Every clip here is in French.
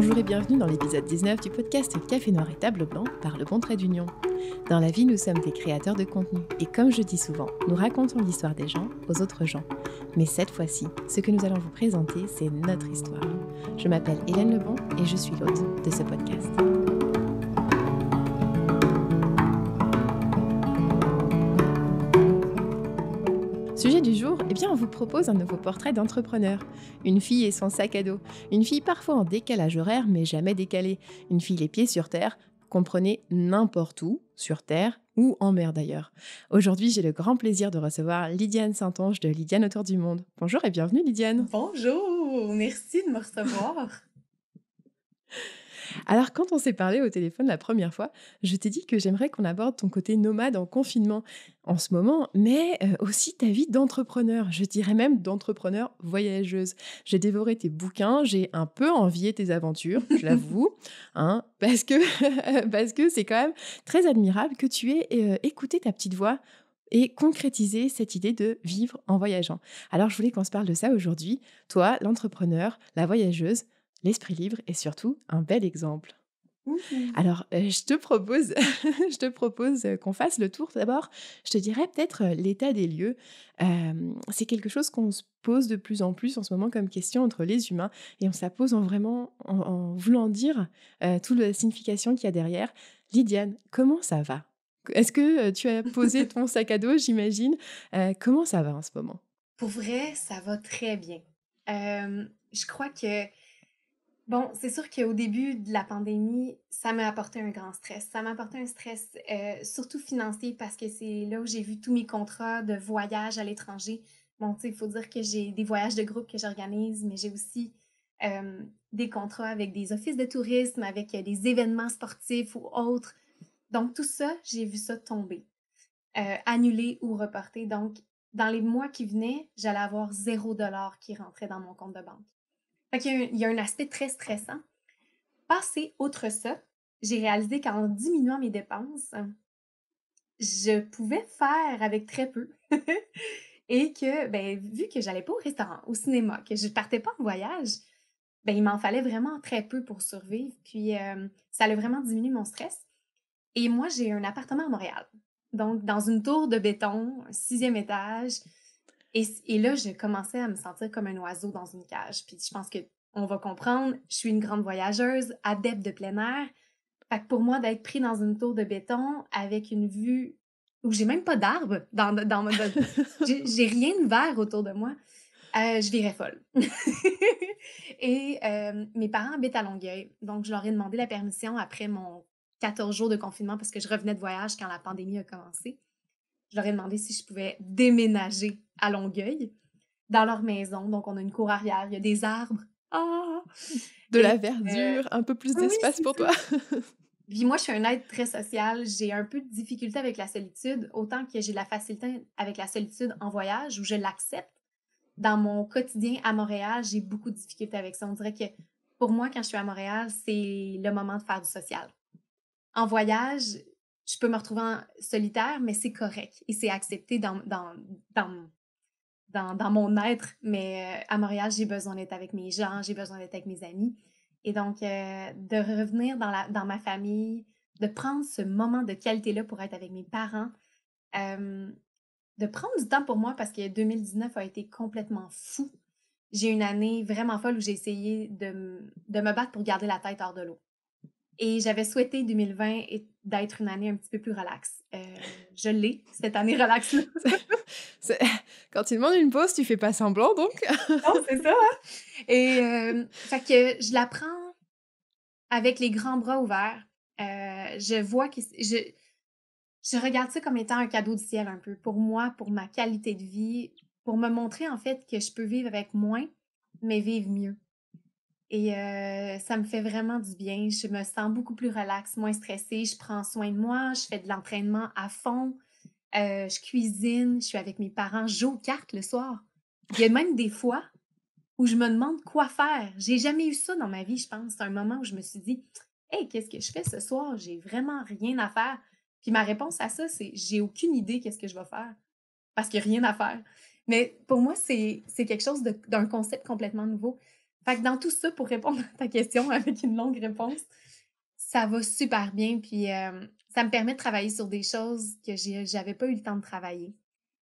Bonjour et bienvenue dans l'épisode 19 du podcast Café Noir et Table Blanc par le Bon Trait d'Union. Dans la vie, nous sommes des créateurs de contenu et comme je dis souvent, nous racontons l'histoire des gens aux autres gens. Mais cette fois-ci, ce que nous allons vous présenter, c'est notre histoire. Je m'appelle Hélène Lebon et je suis l'hôte de ce podcast. jour, eh bien, on vous propose un nouveau portrait d'entrepreneur. Une fille et son sac à dos. Une fille parfois en décalage horaire, mais jamais décalée. Une fille les pieds sur terre, comprenez n'importe où, sur Terre ou en mer d'ailleurs. Aujourd'hui, j'ai le grand plaisir de recevoir Lydiane saint de Lydiane Autour du Monde. Bonjour et bienvenue Lydiane. Bonjour, merci de me recevoir. Alors, quand on s'est parlé au téléphone la première fois, je t'ai dit que j'aimerais qu'on aborde ton côté nomade en confinement en ce moment, mais euh, aussi ta vie d'entrepreneur, je dirais même d'entrepreneur voyageuse. J'ai dévoré tes bouquins, j'ai un peu envié tes aventures, je l'avoue, hein, parce que c'est quand même très admirable que tu aies euh, écouté ta petite voix et concrétisé cette idée de vivre en voyageant. Alors je voulais qu'on se parle de ça aujourd'hui. Toi, l'entrepreneur, la voyageuse, l'esprit libre est surtout un bel exemple. Mmh. Alors, euh, je te propose, je te propose euh, qu'on fasse le tour d'abord. Je te dirais peut-être euh, l'état des lieux. c'est quelque chose qu'on se pose de plus en plus en ce moment comme question entre les humains, et on se la pose en vraiment en, voulant dire toute la signification qu'il y a derrière. Lydiane, comment ça va Est-ce que tu as posé ton sac à dos, j'imagine Comment ça va en ce moment Pour vrai, ça va très bien. je crois que Bon, c'est sûr qu'au début de la pandémie, ça m'a apporté un grand stress. Ça m'a apporté un stress euh, surtout financier parce que c'est là où j'ai vu tous mes contrats de voyages à l'étranger. Bon, tu sais, il faut dire que j'ai des voyages de groupe que j'organise, mais j'ai aussi des contrats avec des offices de tourisme, avec euh, des événements sportifs ou autres. Donc, tout ça, j'ai vu ça tomber, euh, annulé ou reporter. Donc, dans les mois qui venaient, j'allais avoir zéro dollar qui rentrait dans mon compte de banque. Fait qu'il y, a un, il y a un aspect très stressant. Passé autre ça, j'ai réalisé qu'en diminuant mes dépenses, je pouvais faire avec très peu. Et que, ben, vu que j'allais pas au restaurant, au cinéma, que je ne partais pas en voyage, ben, il m'en fallait vraiment très peu pour survivre. Puis, euh, ça a vraiment diminué mon stress. Et moi, j'ai un appartement à Montréal. Donc, dans une tour de béton, sixième étage, et, là, j'ai commencé à me sentir comme un oiseau dans une cage. Puis je pense que on va comprendre, je suis une grande voyageuse, adepte de plein air. Fait que pour moi, d'être pris dans une tour de béton avec une vue où j'ai même pas d'arbre dans, dans ma j'ai rien de vert autour de moi, euh, je virais folle. et euh, mes parents habitent à Longueuil, donc je leur ai demandé la permission après mon 14 jours de confinement parce que je revenais de voyage quand la pandémie a commencé. Je leur ai demandé si je pouvais déménager à Longueuil, dans leur maison. Donc, on a une cour arrière, il y a des arbres. Ah! De la verdure, euh, un peu plus d'espace pour toi. Puis moi, je suis un être très social. J'ai un peu de difficulté avec la solitude, autant que j'ai de la facilité avec la solitude en voyage où je l'accepte. Dans mon quotidien à Montréal, j'ai beaucoup de difficulté avec ça. On dirait que pour moi, quand je suis à Montréal, c'est le moment de faire du social. En voyage, je peux me retrouver solitaire, mais c'est correct et c'est accepté dans, mon dans, mon être, mais euh, à Montréal, j'ai besoin d'être avec mes gens, j'ai besoin d'être avec mes amis. Et donc, euh, de revenir dans, la, dans ma famille, de prendre ce moment de qualité-là pour être avec mes parents, euh, de prendre du temps pour moi parce que 2019 a été complètement fou. J'ai une année vraiment folle où j'ai essayé de me battre pour garder la tête hors de l'eau. Et j'avais souhaité 2020 d'être une année un petit peu plus relaxe. Euh, je l'ai, cette année relaxe. Quand tu demandes une pause, tu fais pas semblant, donc. non, c'est ça. Hein. Et euh, fait que je la prends avec les grands bras ouverts. Euh, je vois que je, je regarde ça comme étant un cadeau du ciel un peu pour moi, pour ma qualité de vie, pour me montrer en fait que je peux vivre avec moins, mais vivre mieux. Et euh, ça me fait vraiment du bien. Je me sens beaucoup plus relaxe, moins stressée. Je prends soin de moi. Je fais de l'entraînement à fond. Euh, je cuisine. Je suis avec mes parents. Je joue aux cartes le soir. Il y a même des fois où je me demande quoi faire. J'ai jamais eu ça dans ma vie, je pense. C'est un moment où je me suis dit Hey, qu'est-ce que je fais ce soir? J'ai vraiment rien à faire. Puis ma réponse à ça, c'est j'ai aucune idée qu'est-ce que je vais faire. Parce que rien à faire. Mais pour moi, c'est quelque chose d'un concept complètement nouveau que dans tout ça, pour répondre à ta question avec une longue réponse, ça va super bien. Puis euh, ça me permet de travailler sur des choses que j'avais pas eu le temps de travailler.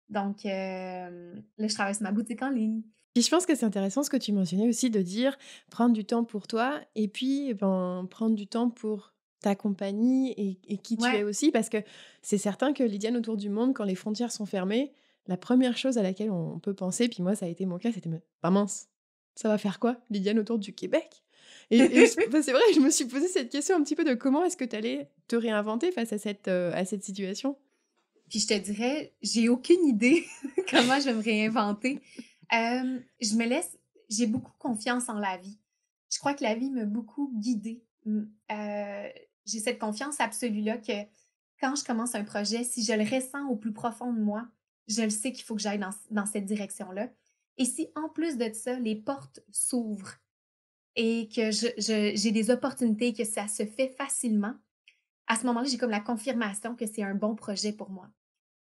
Donc euh, là, je travaille sur ma boutique en ligne. Puis je pense que c'est intéressant ce que tu mentionnais aussi de dire prendre du temps pour toi et puis eh ben, prendre du temps pour ta compagnie et, qui tu es aussi. Parce que c'est certain que Lydiane autour du monde, quand les frontières sont fermées, la première chose à laquelle on peut penser, puis moi ça a été mon cas, c'était pas mince, ça va faire quoi, Liliane, autour du Québec Et, c'est vrai, je me suis posé cette question un petit peu de comment est-ce que tu allais te réinventer face à cette, euh, à cette situation Puis je te dirais, j'ai aucune idée comment je vais me réinventer. Euh, je me laisse, j'ai beaucoup confiance en la vie. Je crois que la vie m'a beaucoup guidée. Mm, euh, j'ai cette confiance absolue-là que quand je commence un projet, si je le ressens au plus profond de moi, je le sais qu'il faut que j'aille dans cette direction-là. Et si en plus de ça, les portes s'ouvrent et que j'ai des opportunités, que ça se fait facilement, à ce moment-là, j'ai comme la confirmation que c'est un bon projet pour moi.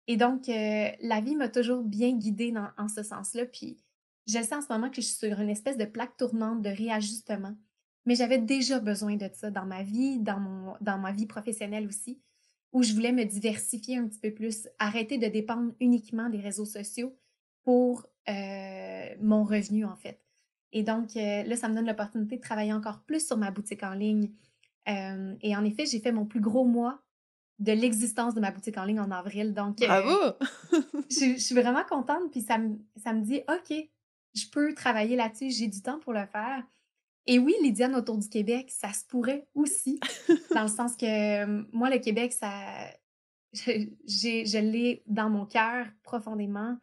Et donc, euh, la vie m'a toujours bien guidée en ce sens-là. Puis, je sais en ce moment que je suis sur une espèce de plaque tournante de réajustement. Mais j'avais déjà besoin de ça dans ma vie, dans ma vie professionnelle aussi, où je voulais me diversifier un petit peu plus, arrêter de dépendre uniquement des réseaux sociaux pour euh, mon revenu, en fait. Et donc, euh, là, ça me donne l'opportunité de travailler encore plus sur ma boutique en ligne. Euh, et en effet, j'ai fait mon plus gros mois de l'existence de ma boutique en ligne en avril. Donc, Bravo! je, suis vraiment contente. Puis ça me, ça me dit, OK, je peux travailler là-dessus, j'ai du temps pour le faire. Et oui, les Dianes autour du Québec, ça se pourrait aussi, dans le sens que moi, le Québec, ça, je, je l'ai dans mon cœur profondément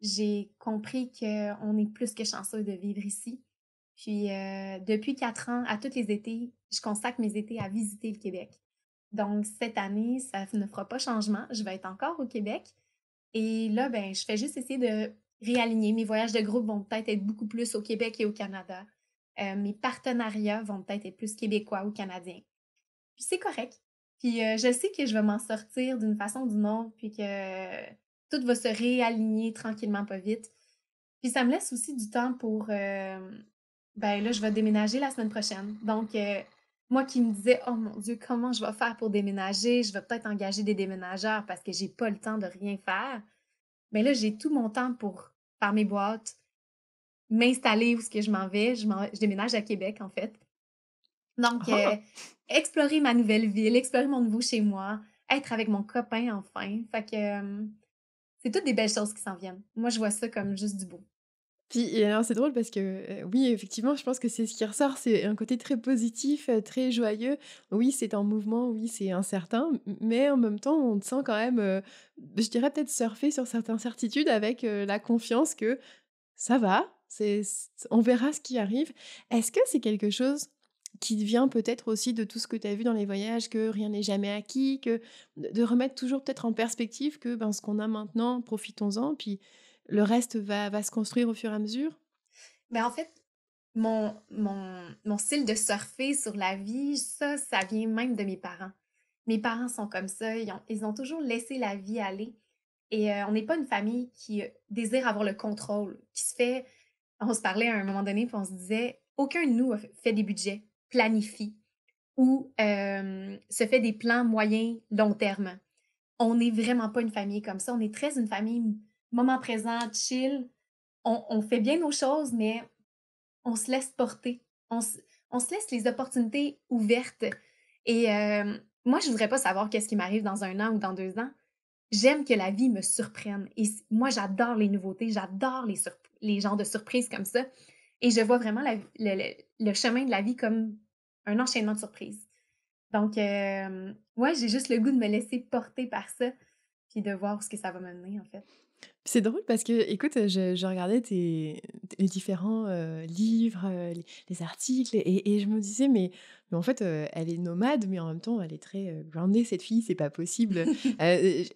j'ai compris qu'on est plus que chanceux de vivre ici. Puis euh, depuis quatre ans, à tous les étés, je consacre mes étés à visiter le Québec. Donc cette année, ça ne fera pas changement. Je vais être encore au Québec. Et là, ben, je fais juste essayer de réaligner. Mes voyages de groupe vont peut-être être beaucoup plus au Québec et au Canada. Euh, mes partenariats vont peut-être être plus québécois ou canadiens. Puis c'est correct. Puis euh, je sais que je vais m'en sortir d'une façon ou d'une autre, puis que tout va se réaligner tranquillement, pas vite. Puis ça me laisse aussi du temps pour. Euh, ben là, je vais déménager la semaine prochaine. Donc, euh, moi qui me disais, oh mon Dieu, comment je vais faire pour déménager? Je vais peut-être engager des déménageurs parce que j'ai pas le temps de rien faire. Mais là, j'ai tout mon temps pour faire mes boîtes, m'installer où ce que je m'en vais. Je, déménage à Québec, en fait. Donc, euh, ah! explorer ma nouvelle ville, explorer mon nouveau chez moi, être avec mon copain enfin. Fait que c'est toutes des belles choses qui s'en viennent. Moi, je vois ça comme juste du beau. Puis, alors, c'est drôle parce que, oui, effectivement, je pense que c'est ce qui ressort. C'est un côté très positif, très joyeux. Oui, c'est en mouvement, oui, c'est incertain, mais en même temps, on sent quand même, je dirais peut-être surfer sur certaines certitudes avec la confiance que ça va, C'est on verra ce qui arrive. Est-ce que c'est quelque chose qui vient peut-être aussi de tout ce que tu as vu dans les voyages, que rien n'est jamais acquis, que de remettre toujours peut-être en perspective que ben, ce qu'on a maintenant, profitons-en, puis le reste va, va se construire au fur et à mesure. Ben en fait, mon, mon, mon style de surfer sur la vie, ça, ça vient même de mes parents. Mes parents sont comme ça, ils ont, ils ont toujours laissé la vie aller. Et euh, on n'est pas une famille qui euh, désire avoir le contrôle, qui se fait... On se parlait à un moment donné, puis on se disait, aucun de nous fait des budgets planifie ou se fait des plans moyens, long terme. On n'est vraiment pas une famille comme ça. On est très une famille moment présent, chill. On, fait bien nos choses, mais on se laisse porter. On se, laisse les opportunités ouvertes. Et moi, je voudrais pas savoir qu'est-ce qui m'arrive dans un an ou dans deux ans. J'aime que la vie me surprenne. Et moi, j'adore les nouveautés, j'adore les, les genres de surprises comme ça. Et je vois vraiment le, chemin de la vie comme un enchaînement de surprises. Donc, euh, j'ai juste le goût de me laisser porter par ça, puis de voir ce que ça va m'amener, en fait. C'est drôle parce que, écoute, euh, je, regardais tes, les différents euh, livres, euh, les, articles, et, je me disais, mais, en fait, elle est nomade, mais en même temps, elle est très groundée, cette fille, c'est pas possible.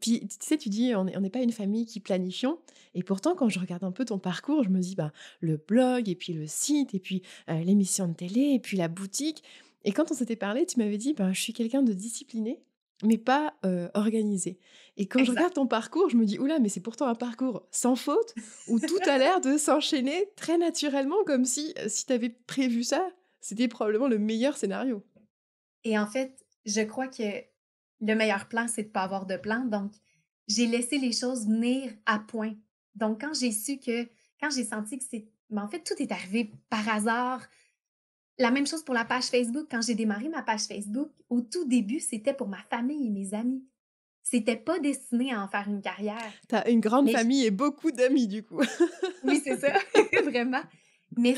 puis, tu sais, tu dis, on n'est pas une famille qui planifions, et pourtant, quand je regarde un peu ton parcours, je me dis, bah, le blog, et puis le site, et puis l'émission de télé, et puis la boutique. Et quand on s'était parlé, tu m'avais dit, ben, je suis quelqu'un de discipliné, mais pas euh, organisé. Et quand je regarde ton parcours, je me dis, oula, mais c'est pourtant un parcours sans faute, où tout a l'air de s'enchaîner très naturellement, comme si, euh, si tu avais prévu ça, c'était probablement le meilleur scénario. Et en fait, je crois que le meilleur plan, c'est de ne pas avoir de plan. Donc, j'ai laissé les choses venir à point. Donc, quand j'ai su que, quand j'ai senti que c'est... Mais ben, en fait, tout est arrivé par hasard, la même chose pour la page Facebook. Quand j'ai démarré ma page Facebook, au tout début, c'était pour ma famille et mes amis. C'était pas destiné à en faire une carrière. Tu as une grande famille et beaucoup d'amis, du coup. oui, c'est ça, vraiment. Mais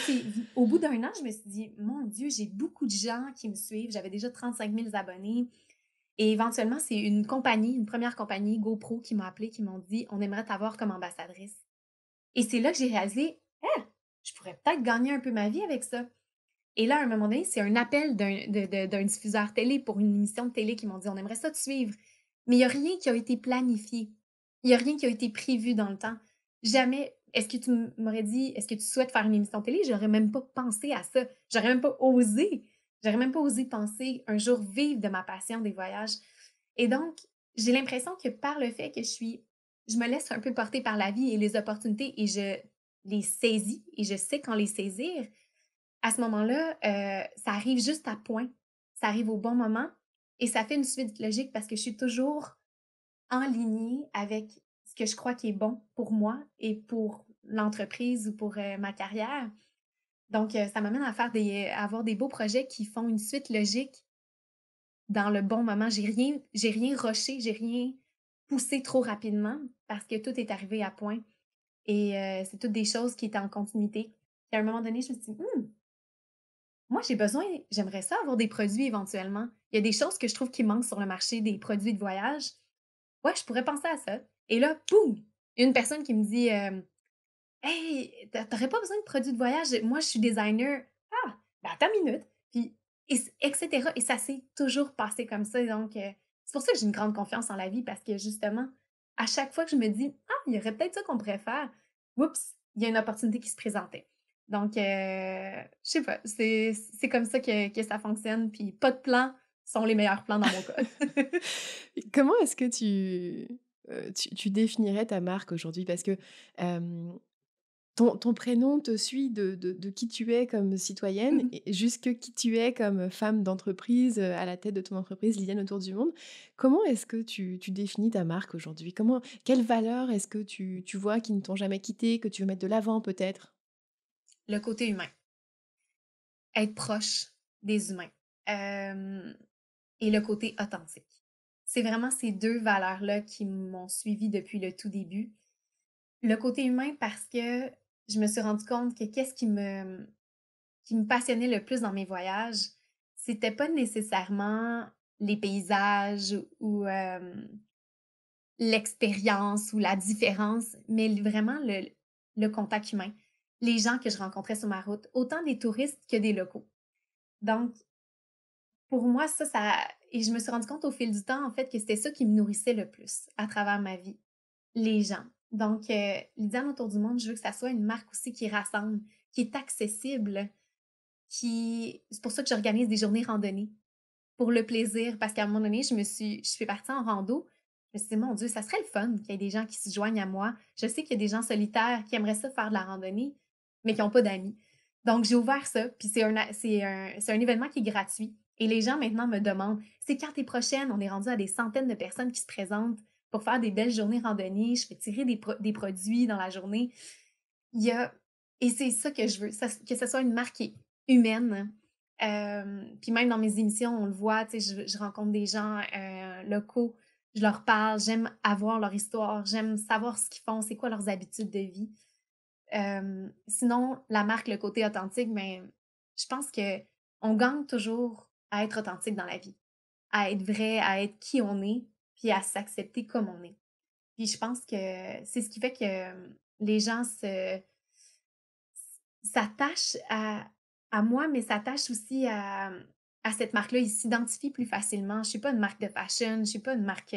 au bout d'un an, je me suis dit, mon Dieu, j'ai beaucoup de gens qui me suivent. J'avais déjà 35 000 abonnés. Et éventuellement, c'est une compagnie, une première compagnie, GoPro, qui m'a appelé, qui m'ont dit, on aimerait t'avoir comme ambassadrice. Et c'est là que j'ai réalisé, eh, je pourrais peut-être gagner un peu ma vie avec ça. Et là, à un moment donné, c'est un appel d'un diffuseur télé pour une émission de télé qui m'ont dit on aimerait ça te suivre. Mais il n'y a rien qui a été planifié. Il n'y a rien qui a été prévu dans le temps. Jamais. Est-ce que tu m'aurais dit est-ce que tu souhaites faire une émission de télé J'aurais même pas pensé à ça. J'aurais même pas osé. J'aurais même pas osé penser un jour vivre de ma passion des voyages. Et donc, j'ai l'impression que par le fait que je suis. Je me laisse un peu porter par la vie et les opportunités et je les saisis et je sais quand les saisir à ce moment-là, euh, ça arrive juste à point. Ça arrive au bon moment et ça fait une suite logique parce que je suis toujours en ligne avec ce que je crois qui est bon pour moi et pour l'entreprise ou pour euh, ma carrière. Donc, euh, ça m'amène à faire des, avoir des beaux projets qui font une suite logique dans le bon moment. J'ai rien, j'ai rien rushé, j'ai rien poussé trop rapidement parce que tout est arrivé à point. Et c'est toutes des choses qui étaient en continuité. Et à un moment donné, je me suis dit, «Hmm, moi, j'ai besoin, j'aimerais ça avoir des produits éventuellement. Il y a des choses que je trouve qui manquent sur le marché, des produits de voyage. Ouais, je pourrais penser à ça. Et là, boum, une personne qui me dit euh, Hey, t'aurais pas besoin de produits de voyage, moi je suis designer. Ah, ben attends une minute. Puis, etc. Et ça s'est toujours passé comme ça. Donc, euh, c'est pour ça que j'ai une grande confiance en la vie parce que justement, à chaque fois que je me dis Ah, il y aurait peut-être ça qu'on pourrait faire, oups, il y a une opportunité qui se présentait. Donc, euh, je sais pas, c'est comme ça que, ça fonctionne. Puis pas de plan sont les meilleurs plans dans mon cas. Comment est-ce que euh, tu, tu, définirais ta marque aujourd'hui? Parce que ton, prénom te suit de, qui tu es comme citoyenne mmh jusque qui tu es comme femme d'entreprise euh, à la tête de ton entreprise Liliane autour du monde. Comment est-ce que tu, définis ta marque aujourd'hui Comment Quelles valeurs est-ce que tu, tu vois qui ne t'ont jamais quitté, que tu veux mettre de l'avant peut-être le côté humain. Être proche des humains. Euh, et le côté authentique. C'est vraiment ces deux valeurs-là qui m'ont suivi depuis le tout début. Le côté humain parce que je me suis rendu compte que qu'est-ce qui me, qui me passionnait le plus dans mes voyages, c'était pas nécessairement les paysages ou euh, l'expérience ou la différence, mais vraiment le contact humain les gens que je rencontrais sur ma route, autant des touristes que des locaux. Donc, pour moi, ça, ça, et je me suis rendu compte au fil du temps, en fait, que c'était ça qui me nourrissait le plus à travers ma vie, les gens. Donc, euh, l'idéal autour du monde, je veux que ça soit une marque aussi qui rassemble, qui est accessible, qui. C'est pour ça que j'organise des journées randonnées, pour le plaisir, parce qu'à un moment donné, je me suis. Je suis partie en rando. Je me suis dit, mon Dieu, ça serait le fun qu'il y ait des gens qui se joignent à moi. Je sais qu'il y a des gens solitaires qui aimeraient ça faire de la randonnée, mais qui n'ont pas d'amis. Donc, j'ai ouvert ça, puis c'est un, un, un événement qui est gratuit. Et les gens maintenant me demandent, c'est quand t'es prochaine? On est rendu à des centaines de personnes qui se présentent pour faire des belles journées randonnées. Je fais tirer des, des produits dans la journée. Il y a... Et c'est ça que je veux, ça, que ce soit une marque humaine. Euh, puis même dans mes émissions, on le voit, je, je rencontre des gens euh, locaux, je leur parle, j'aime avoir leur histoire, j'aime savoir ce qu'ils font, c'est quoi leurs habitudes de vie sinon, la marque, le côté authentique, mais je pense que on gagne toujours à être authentique dans la vie, à être vrai, à être qui on est, puis à s'accepter comme on est. Puis je pense que c'est ce qui fait que les gens s'attachent à, à moi, mais s'attachent aussi à, à cette marque-là. Ils s'identifient plus facilement. Je ne suis pas une marque de fashion, je ne suis pas une marque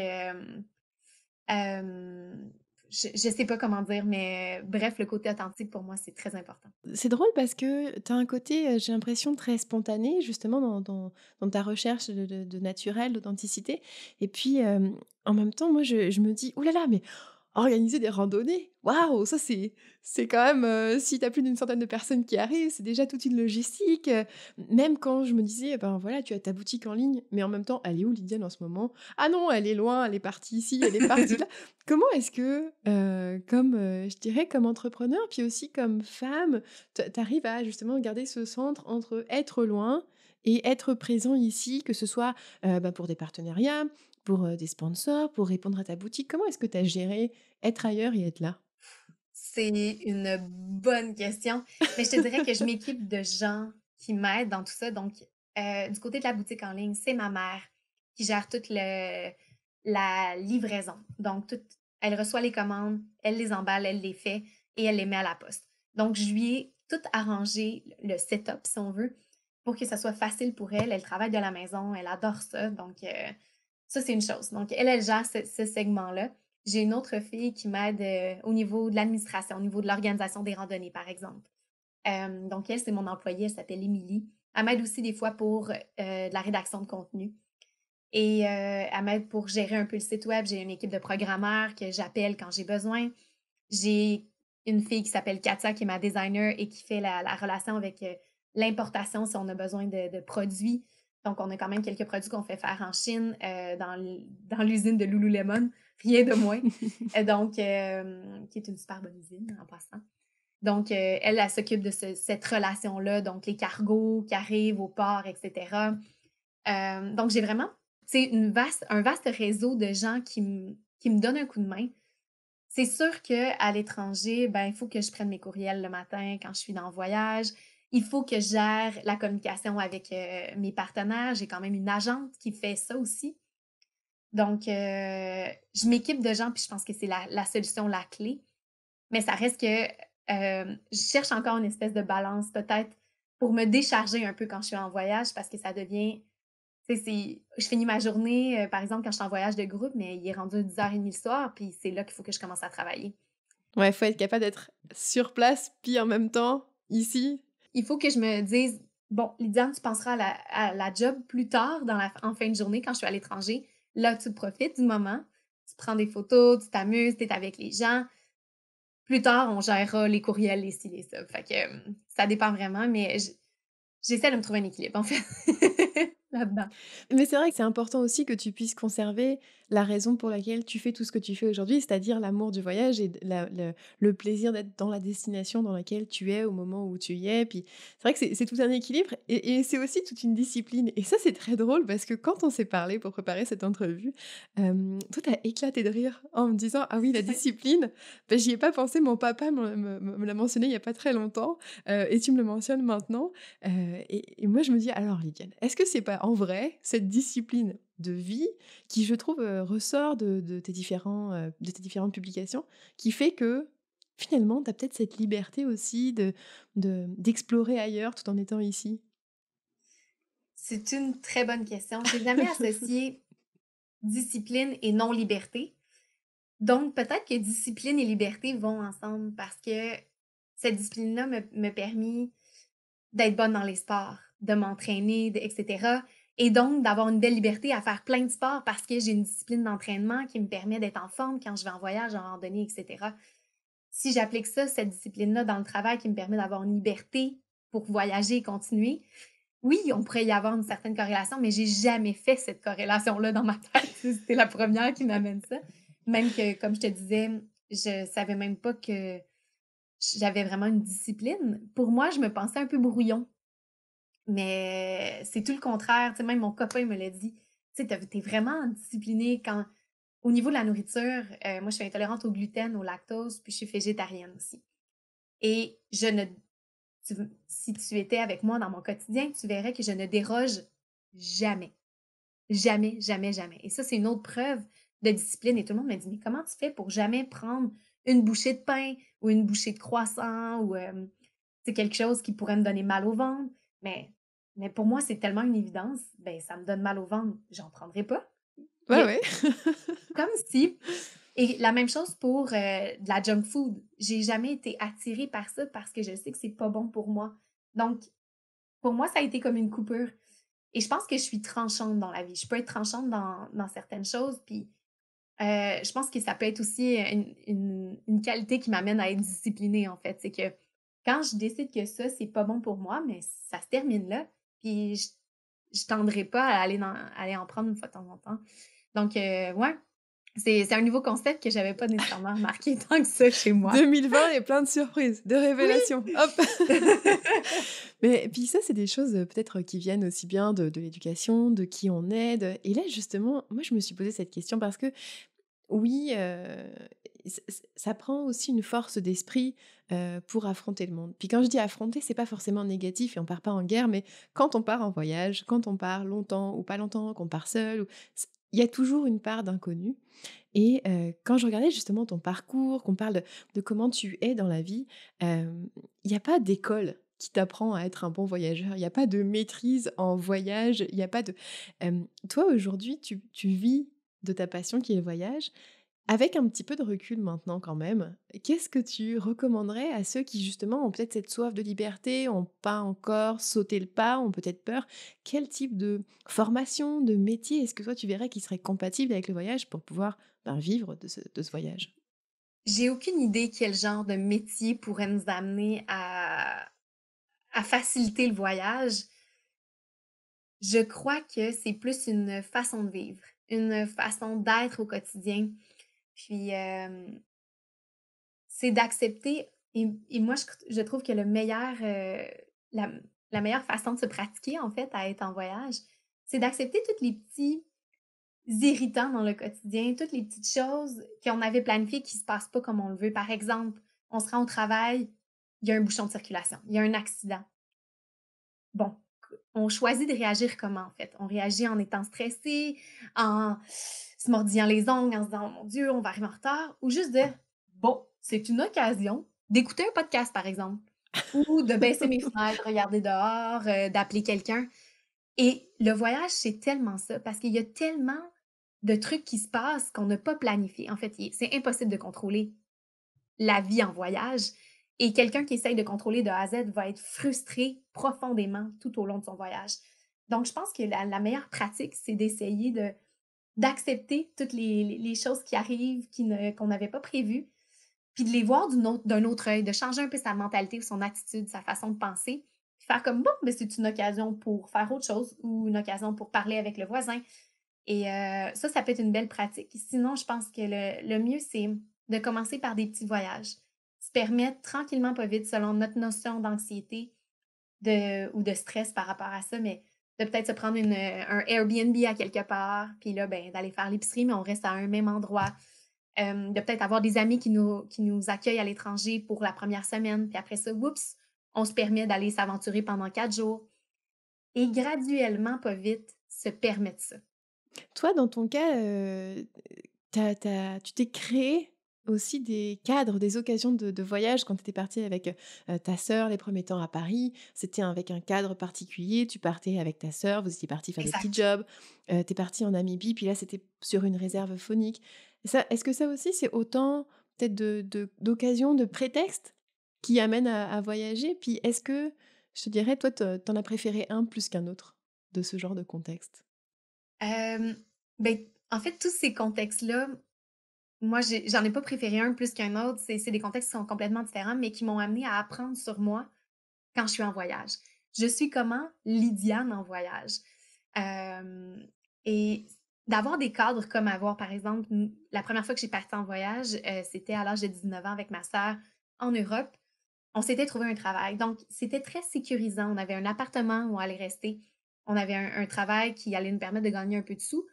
je ne sais pas comment dire, mais bref, le côté authentique pour moi, c'est très important. C'est drôle parce que tu as un côté, euh, j'ai l'impression, très spontané, justement, dans, ta recherche de, naturel, d'authenticité. Et puis, euh, en même temps, moi, je, me dis, oulala, mais organiser des randonnées. Waouh, ça c'est c'est quand même euh, si tu as plus d'une centaine de personnes qui arrivent, c'est déjà toute une logistique. Même quand je me disais ben voilà, tu as ta boutique en ligne, mais en même temps, elle est où Lydia en ce moment Ah non, elle est loin, elle est partie ici, elle est partie là. Comment est-ce que euh, comme euh, je dirais comme entrepreneur puis aussi comme femme, tu arrives à justement garder ce centre entre être loin et être présent ici, que ce soit ben pour des partenariats, pour des sponsors, pour répondre à ta boutique. Comment est-ce que tu as géré être ailleurs et être là? C'est une bonne question. Mais je te dirais que je m'équipe de gens qui m'aident dans tout ça. Donc, du côté de la boutique en ligne, c'est ma mère qui gère toute la livraison. Donc, elle reçoit les commandes, elle les emballe, elle les fait et elle les met à la poste. Donc, je lui ai tout arrangé, le setup, si on veut, pour que ça soit facile pour elle. Elle travaille de la maison, elle adore ça. Donc, ça, c'est une chose. Donc, elle, elle gère ce, segment-là. J'ai une autre fille qui m'aide euh, au niveau de l'administration, au niveau de l'organisation des randonnées, par exemple. Euh, donc, elle, c'est mon employée, elle s'appelle Émilie. Elle m'aide aussi des fois pour euh, la rédaction de contenu. Et elle m'aide pour gérer un peu le site web. J'ai une équipe de programmeurs que j'appelle quand j'ai besoin. J'ai une fille qui s'appelle Katia, qui est ma designer et qui fait la, relation avec l'importation si on a besoin de produits. Donc, on a quand même quelques produits qu'on fait faire en Chine, euh, dans l'usine de Lululemon, rien de moins. Euh, donc, euh, qui est une super bonne usine en passant. Donc, elle, elle, s'occupe de cette relation-là, donc les cargos qui arrivent au port, etc. donc, j'ai vraiment, c'est un vaste réseau de gens qui, me donnent un coup de main. C'est sûr qu'à l'étranger, ben, il faut que je prenne mes courriels le matin quand je suis dans le voyage il faut que je gère la communication avec euh, mes partenaires. J'ai quand même une agente qui fait ça aussi. Donc, euh, je m'équipe de gens, puis je pense que c'est la, solution, la clé. Mais ça reste que euh, je cherche encore une espèce de balance, peut-être, pour me décharger un peu quand je suis en voyage, parce que ça devient. C'est, je finis ma journée, par exemple, quand je suis en voyage de groupe, mais il est rendu 10h30 le soir, puis c'est là qu'il faut que je commence à travailler. Ouais, il faut être capable d'être sur place, puis en même temps, ici, il faut que je me dise bon, Lydiane, tu penseras à la, job plus tard, dans la, en fin de journée, quand je suis à l'étranger. Là, tu profites du moment, tu prends des photos, tu t'amuses, tu es avec les gens. Plus tard, on gérera les courriels, les ci, ça. Fait que hum, ça dépend vraiment, mais j'essaie de me trouver un équilibre, en fait. Mais c'est vrai que c'est important aussi que tu puisses conserver la raison pour laquelle tu fais tout ce que tu fais aujourd'hui, c'est-à-dire l'amour du voyage et le, plaisir d'être dans la destination dans laquelle tu es au moment où tu y es. Puis c'est vrai que c'est tout un équilibre et, c'est aussi toute une discipline. Et ça, c'est très drôle parce que quand on s'est parlé pour préparer cette entrevue, euh, toi, t'as éclaté de rire en me disant Ah oui, la discipline, ben, j'y ai pas pensé, mon papa me, l'a mentionné il y a pas très longtemps et tu me le mentionnes maintenant. et, moi, je me dis Alors, est-ce que c'est pas en vrai cette discipline de vie qui, je trouve, euh, ressort de, tes différents, euh, de différentes publications, qui fait que finalement, tu as peut-être cette liberté aussi de, d'explorer ailleurs tout en étant ici C'est une très bonne question. J'ai jamais associé discipline et non-liberté. Donc, peut-être que discipline et liberté vont ensemble parce que cette discipline-là me, me permis d'être bonne dans les sports, de m'entraîner, etc. Et donc, d'avoir une belle liberté à faire plein de sports parce que j'ai une discipline d'entraînement qui me permet d'être en forme quand je vais en voyage, en randonnée, etc. Si j'applique ça, cette discipline-là, dans le travail qui me permet d'avoir une liberté pour voyager et continuer, oui, on pourrait y avoir une certaine corrélation, mais j'ai jamais fait cette corrélation-là dans ma tête. C'était la première qui m'amène ça. Même que, comme je te disais, je savais même pas que j'avais vraiment une discipline. Pour moi, je me pensais un peu brouillon mais c'est tout le contraire. même mon copain me l'a dit. Tu sais, t'es vraiment disciplinée quand. Au niveau de la nourriture, euh, moi, je suis intolérante au gluten, au lactose, puis je suis végétarienne aussi. Et je ne. si tu étais avec moi dans mon quotidien, tu verrais que je ne déroge jamais. Jamais, jamais, jamais. Et ça, c'est une autre preuve de discipline. Et tout le monde m'a dit Mais comment tu fais pour jamais prendre une bouchée de pain ou une bouchée de croissant ou c'est euh, quelque chose qui pourrait me donner mal au ventre? Mais mais pour moi, c'est tellement une évidence, ben ça me donne mal au ventre, j'en prendrai pas. Ouais, comme si. Et la même chose pour euh, de la junk food. J'ai jamais été attirée par ça parce que je sais que c'est pas bon pour moi. Donc, pour moi, ça a été comme une coupure. Et je pense que je suis tranchante dans la vie. Je peux être tranchante dans, certaines choses, puis euh, je pense que ça peut être aussi une, une qualité qui m'amène à être disciplinée, en fait. C'est que quand je décide que ça, c'est pas bon pour moi, mais ça se termine là, puis je, je tendrai pas à aller, aller en prendre une fois de temps en temps. Donc, euh, ouais, c'est un nouveau concept que j'avais pas nécessairement remarqué tant que ça chez moi. 2020 est plein de surprises, de révélations. Hop Mais puis ça, c'est des choses peut-être qui viennent aussi bien de, de l'éducation, de qui on aide. Et là, justement, moi, je me suis posé cette question parce que, oui, euh, ça prend aussi une force d'esprit euh, pour affronter le monde. Puis quand je dis affronter, c'est pas forcément négatif et on part pas en guerre, mais quand on part en voyage, quand on part longtemps ou pas longtemps, qu'on part seul, il y a toujours une part d'inconnu. Et euh, quand je regardais justement ton parcours, qu'on parle de, comment tu es dans la vie, euh, il n'y a pas d'école qui t'apprend à être un bon voyageur. Il n'y a pas de maîtrise en voyage. Il n'y a pas de... toi, aujourd'hui, tu, tu vis de ta passion qui est le voyage. Avec un petit peu de recul maintenant quand même, qu'est-ce que tu recommanderais à ceux qui justement ont peut-être cette soif de liberté, ont pas encore sauté le pas, ont peut-être peur Quel type de formation, de métier est-ce que toi tu verrais qui serait compatible avec le voyage pour pouvoir ben, vivre de ce, de ce voyage J'ai aucune idée quel genre de métier pourrait nous amener à, à faciliter le voyage. Je crois que c'est plus une façon de vivre, une façon d'être au quotidien. Puis, c'est d'accepter. Et, moi, je, trouve que le meilleur, la, meilleure façon de se pratiquer, en fait, à être en voyage, c'est d'accepter tous les petits irritants dans le quotidien, toutes les petites choses qu'on avait planifiées qui ne se passent pas comme on le veut. Par exemple, on se rend au travail, il y a un bouchon de circulation, il y a un accident. Bon, on choisit de réagir comment en fait. On réagit en étant stressé, en se mordillant les ongles, en se disant mon Dieu, on va arriver en retard, ou juste de bon, c'est une occasion d'écouter un podcast par exemple, ou de baisser mes fenêtres, regarder dehors, euh, d'appeler quelqu'un. Et le voyage, c'est tellement ça parce qu'il y a tellement de trucs qui se passent qu'on n'a pas planifié. En fait, c'est impossible de contrôler la vie en voyage. Et quelqu'un qui essaye de contrôler de A à Z va être frustré profondément tout au long de son voyage. Donc, je pense que la, meilleure pratique, c'est d'essayer de, d'accepter toutes les, choses qui arrivent, qu'on n'avait pas prévues, puis de les voir d'un autre, d'un œil, de changer un peu sa mentalité ou son attitude, sa façon de penser, faire comme bon, mais ben, c'est une occasion pour faire autre chose ou une occasion pour parler avec le voisin. Et euh, ça, ça peut être une belle pratique. Sinon, je pense que le mieux, c'est de commencer par des petits voyages permettre tranquillement, pas vite, selon notre notion d'anxiété de, ou de stress par rapport à ça, mais de peut-être se prendre une, euh, un Airbnb à quelque part, puis là, ben, d'aller faire l'épicerie, mais on reste à un même endroit. de peut-être avoir des amis qui nous, qui nous accueillent à l'étranger pour la première semaine, puis après ça, oups, on se permet d'aller s'aventurer pendant quatre jours. Et graduellement, pas vite, se permettre ça. Toi, dans ton cas, tu t'es créé aussi des cadres, des occasions de, voyage quand tu étais partie avec euh, ta sœur les premiers temps à Paris. C'était avec un cadre particulier. Tu partais avec ta sœur, vous étiez parti faire des petits jobs. Euh, tu es parti en Namibie, puis là, c'était sur une réserve phonique. Est-ce que ça aussi, c'est autant peut-être d'occasions, de, d'occasions, de prétextes qui amènent à, voyager Puis est-ce que, je te dirais, toi, en as préféré un plus qu'un autre de ce genre de contexte euh, ben, En fait, tous ces contextes-là, moi, j'en ai, pas préféré un plus qu'un autre. C'est des contextes qui sont complètement différents, mais qui m'ont amené à apprendre sur moi quand je suis en voyage. Je suis comment Lydiane en voyage. et d'avoir des cadres comme avoir, par exemple, la première fois que j'ai parti en voyage, euh, c'était à l'âge de 19 ans avec ma sœur en Europe. On s'était trouvé un travail. Donc, c'était très sécurisant. On avait un appartement où on allait rester. On avait un travail qui allait nous permettre de gagner un peu de sous.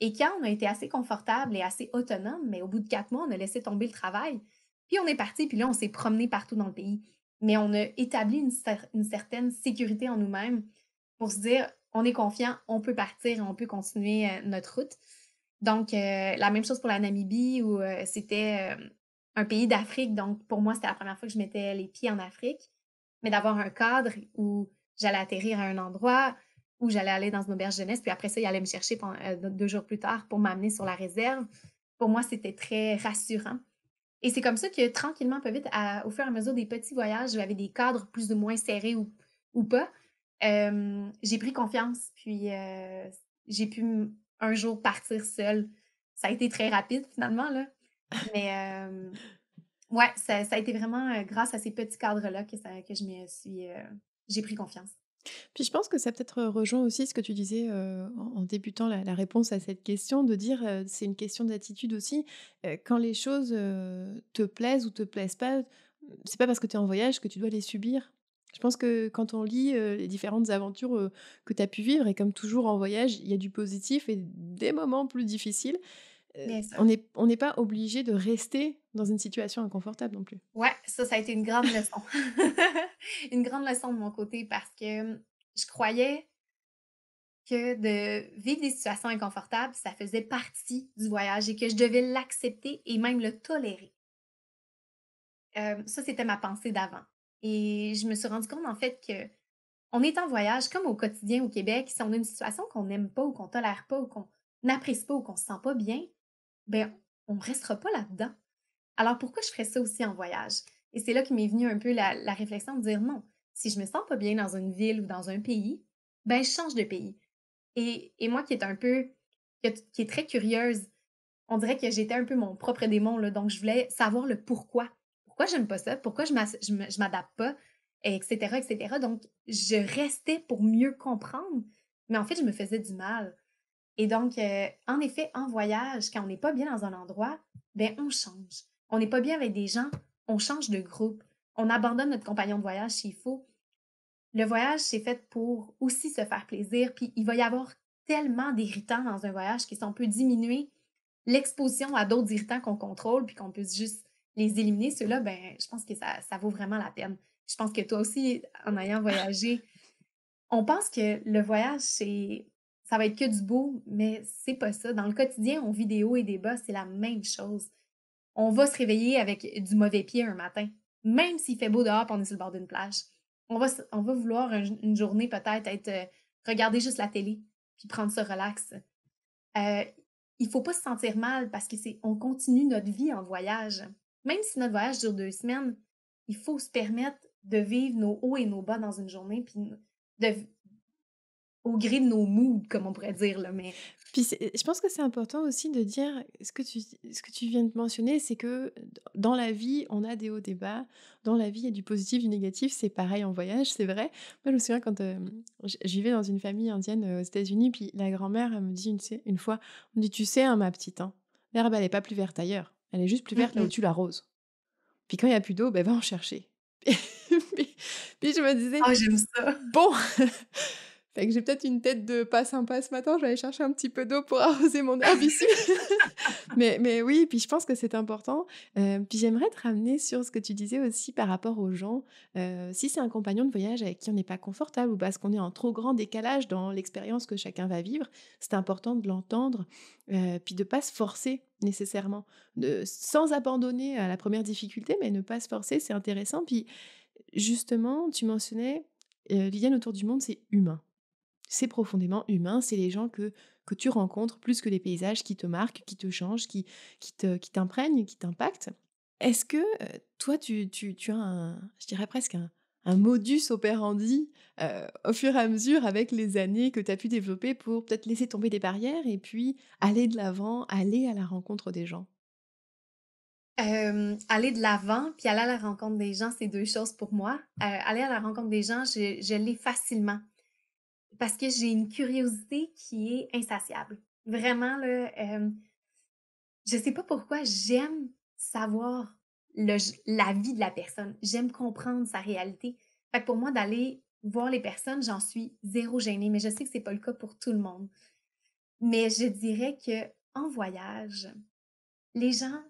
Et quand on a été assez confortable et assez autonome, mais au bout de quatre mois, on a laissé tomber le travail, puis on est parti, puis là, on s'est promené partout dans le pays. Mais on a établi une, certaine sécurité en nous-mêmes pour se dire, on est confiant, on peut partir, on peut continuer euh, notre route. Donc, euh, la même chose pour la Namibie, où euh, c'était un pays d'Afrique. Donc, pour moi, c'était la première fois que je mettais les pieds en Afrique. Mais d'avoir un cadre où j'allais atterrir à un endroit, où j'allais aller dans une auberge jeunesse, puis après ça, il allait me chercher euh, deux jours plus tard pour m'amener sur la réserve. Pour moi, c'était très rassurant. Et c'est comme ça que tranquillement, un peu vite, au fur et à mesure des petits voyages, j'avais des cadres plus ou moins serrés ou, ou pas. j'ai pris confiance, puis euh, j'ai pu un jour partir seule. Ça a été très rapide finalement, là. Mais ouais, ça, a été vraiment euh, grâce à ces petits cadres-là que, que je me suis. j'ai pris confiance. Puis je pense que ça peut-être euh, rejoint aussi ce que tu disais euh, en, débutant la, réponse à cette question, de dire euh, c'est une question d'attitude aussi. quand les choses te plaisent ou te plaisent pas, c'est pas parce que tu es en voyage que tu dois les subir. Je pense que quand on lit les différentes aventures que tu as pu vivre, et comme toujours en voyage, il y a du positif et des moments plus difficiles, euh, on n'est pas obligé de rester dans une situation inconfortable non plus. Ouais, ça, ça a été une grande leçon. une grande leçon de mon côté parce que je croyais que de vivre des situations inconfortables, ça faisait partie du voyage et que je devais l'accepter et même le tolérer. Euh, ça, c'était ma pensée d'avant. Et je me suis rendu compte, en fait, que on est en voyage comme au quotidien au Québec. Si on a une situation qu'on n'aime pas ou qu'on tolère pas ou qu'on n'apprécie pas ou qu'on se sent pas bien, ben, on ne restera pas là-dedans. Alors pourquoi je ferais ça aussi en voyage? Et c'est là qui m'est venu un peu la, réflexion de dire non, si je me sens pas bien dans une ville ou dans un pays, ben je change de pays. Et, et moi qui est un peu, qui est très curieuse, on dirait que j'étais un peu mon propre démon, donc je voulais savoir le pourquoi. Pourquoi j'aime pas ça? Pourquoi je m'adapte pas? Etc., etc. Donc, je restais pour mieux comprendre, mais en fait, je me faisais du mal. Et donc, euh, en effet, en voyage, quand on n'est pas bien dans un endroit, ben on change. On n'est pas bien avec des gens, on change de groupe, on abandonne notre compagnon de voyage s'il faut. Le voyage, c'est fait pour aussi se faire plaisir, puis il va y avoir tellement d'irritants dans un voyage que si on peut diminuer l'exposition à d'autres irritants qu'on contrôle, puis qu'on peut juste les éliminer, ceux-là, ben, je pense que ça, ça vaut vraiment la peine. Je pense que toi aussi, en ayant voyagé, on pense que le voyage, c'est ça va être que du beau, mais c'est pas ça. Dans le quotidien, on vit des hauts et des bas, c'est la même chose. On va se réveiller avec du mauvais pied un matin, même s'il fait beau dehors et on est sur le bord d'une plage. On va, on va vouloir une journée peut-être être, euh, regarder juste la télé puis prendre ce relax. Euh, il faut pas se sentir mal parce que c'est on continue notre vie en voyage. Même si notre voyage dure deux semaines, il faut se permettre de vivre nos hauts et nos bas dans une journée puis de au gré de nos moods, comme on pourrait dire. Là, mais... je pense que c'est important aussi de dire ce que tu, ce que tu viens de mentionner, c'est que dans la vie, on a des hauts, des bas. Dans la vie, il y a du positif, du négatif. C'est pareil en voyage, c'est vrai. Moi, je me souviens quand euh, j'y vais dans une famille indienne euh, aux États-Unis, puis la grand-mère me dit une, fois on dit, Tu sais, hein, ma petite, hein, l'herbe, elle n'est pas plus verte ailleurs. Elle est juste plus verte là où tu l'arroses. Puis quand il n'y a plus d'eau, ben, va en chercher. puis, je me disais oh, j'aime Bon j'ai peut-être une tête de pas sympa ce matin, je vais aller chercher un petit peu d'eau pour arroser mon herbe mais, mais oui, puis je pense que c'est important. Euh, puis j'aimerais te ramener sur ce que tu disais aussi par rapport aux gens. Euh, si c'est un compagnon de voyage avec qui on n'est pas confortable ou parce qu'on est en trop grand décalage dans l'expérience que chacun va vivre, c'est important de l'entendre, euh, puis de pas se forcer nécessairement, de, sans abandonner à la première difficulté, mais ne pas se forcer, c'est intéressant. Puis justement, tu mentionnais, Liliane autour du monde, c'est humain. C'est profondément humain, c'est les gens que, que tu rencontres plus que les paysages qui te marquent, qui te changent, qui, qui, t'imprègnent, qui t'impactent. Est-ce que euh, toi, tu, as un, je dirais presque un, modus operandi euh, au fur et à mesure avec les années que tu as pu développer pour peut-être laisser tomber des barrières et puis aller de l'avant, aller à la rencontre des gens euh, aller de l'avant puis aller à la rencontre des gens, c'est deux choses pour moi. aller à la rencontre des gens, je, je l'ai facilement parce que j'ai une curiosité qui est insatiable. Vraiment, là, euh, je sais pas pourquoi j'aime savoir la vie de la personne. J'aime comprendre sa réalité. Fait pour moi, d'aller voir les personnes, j'en suis zéro gênée, mais je sais que c'est pas le cas pour tout le monde. Mais je dirais que en voyage, les gens,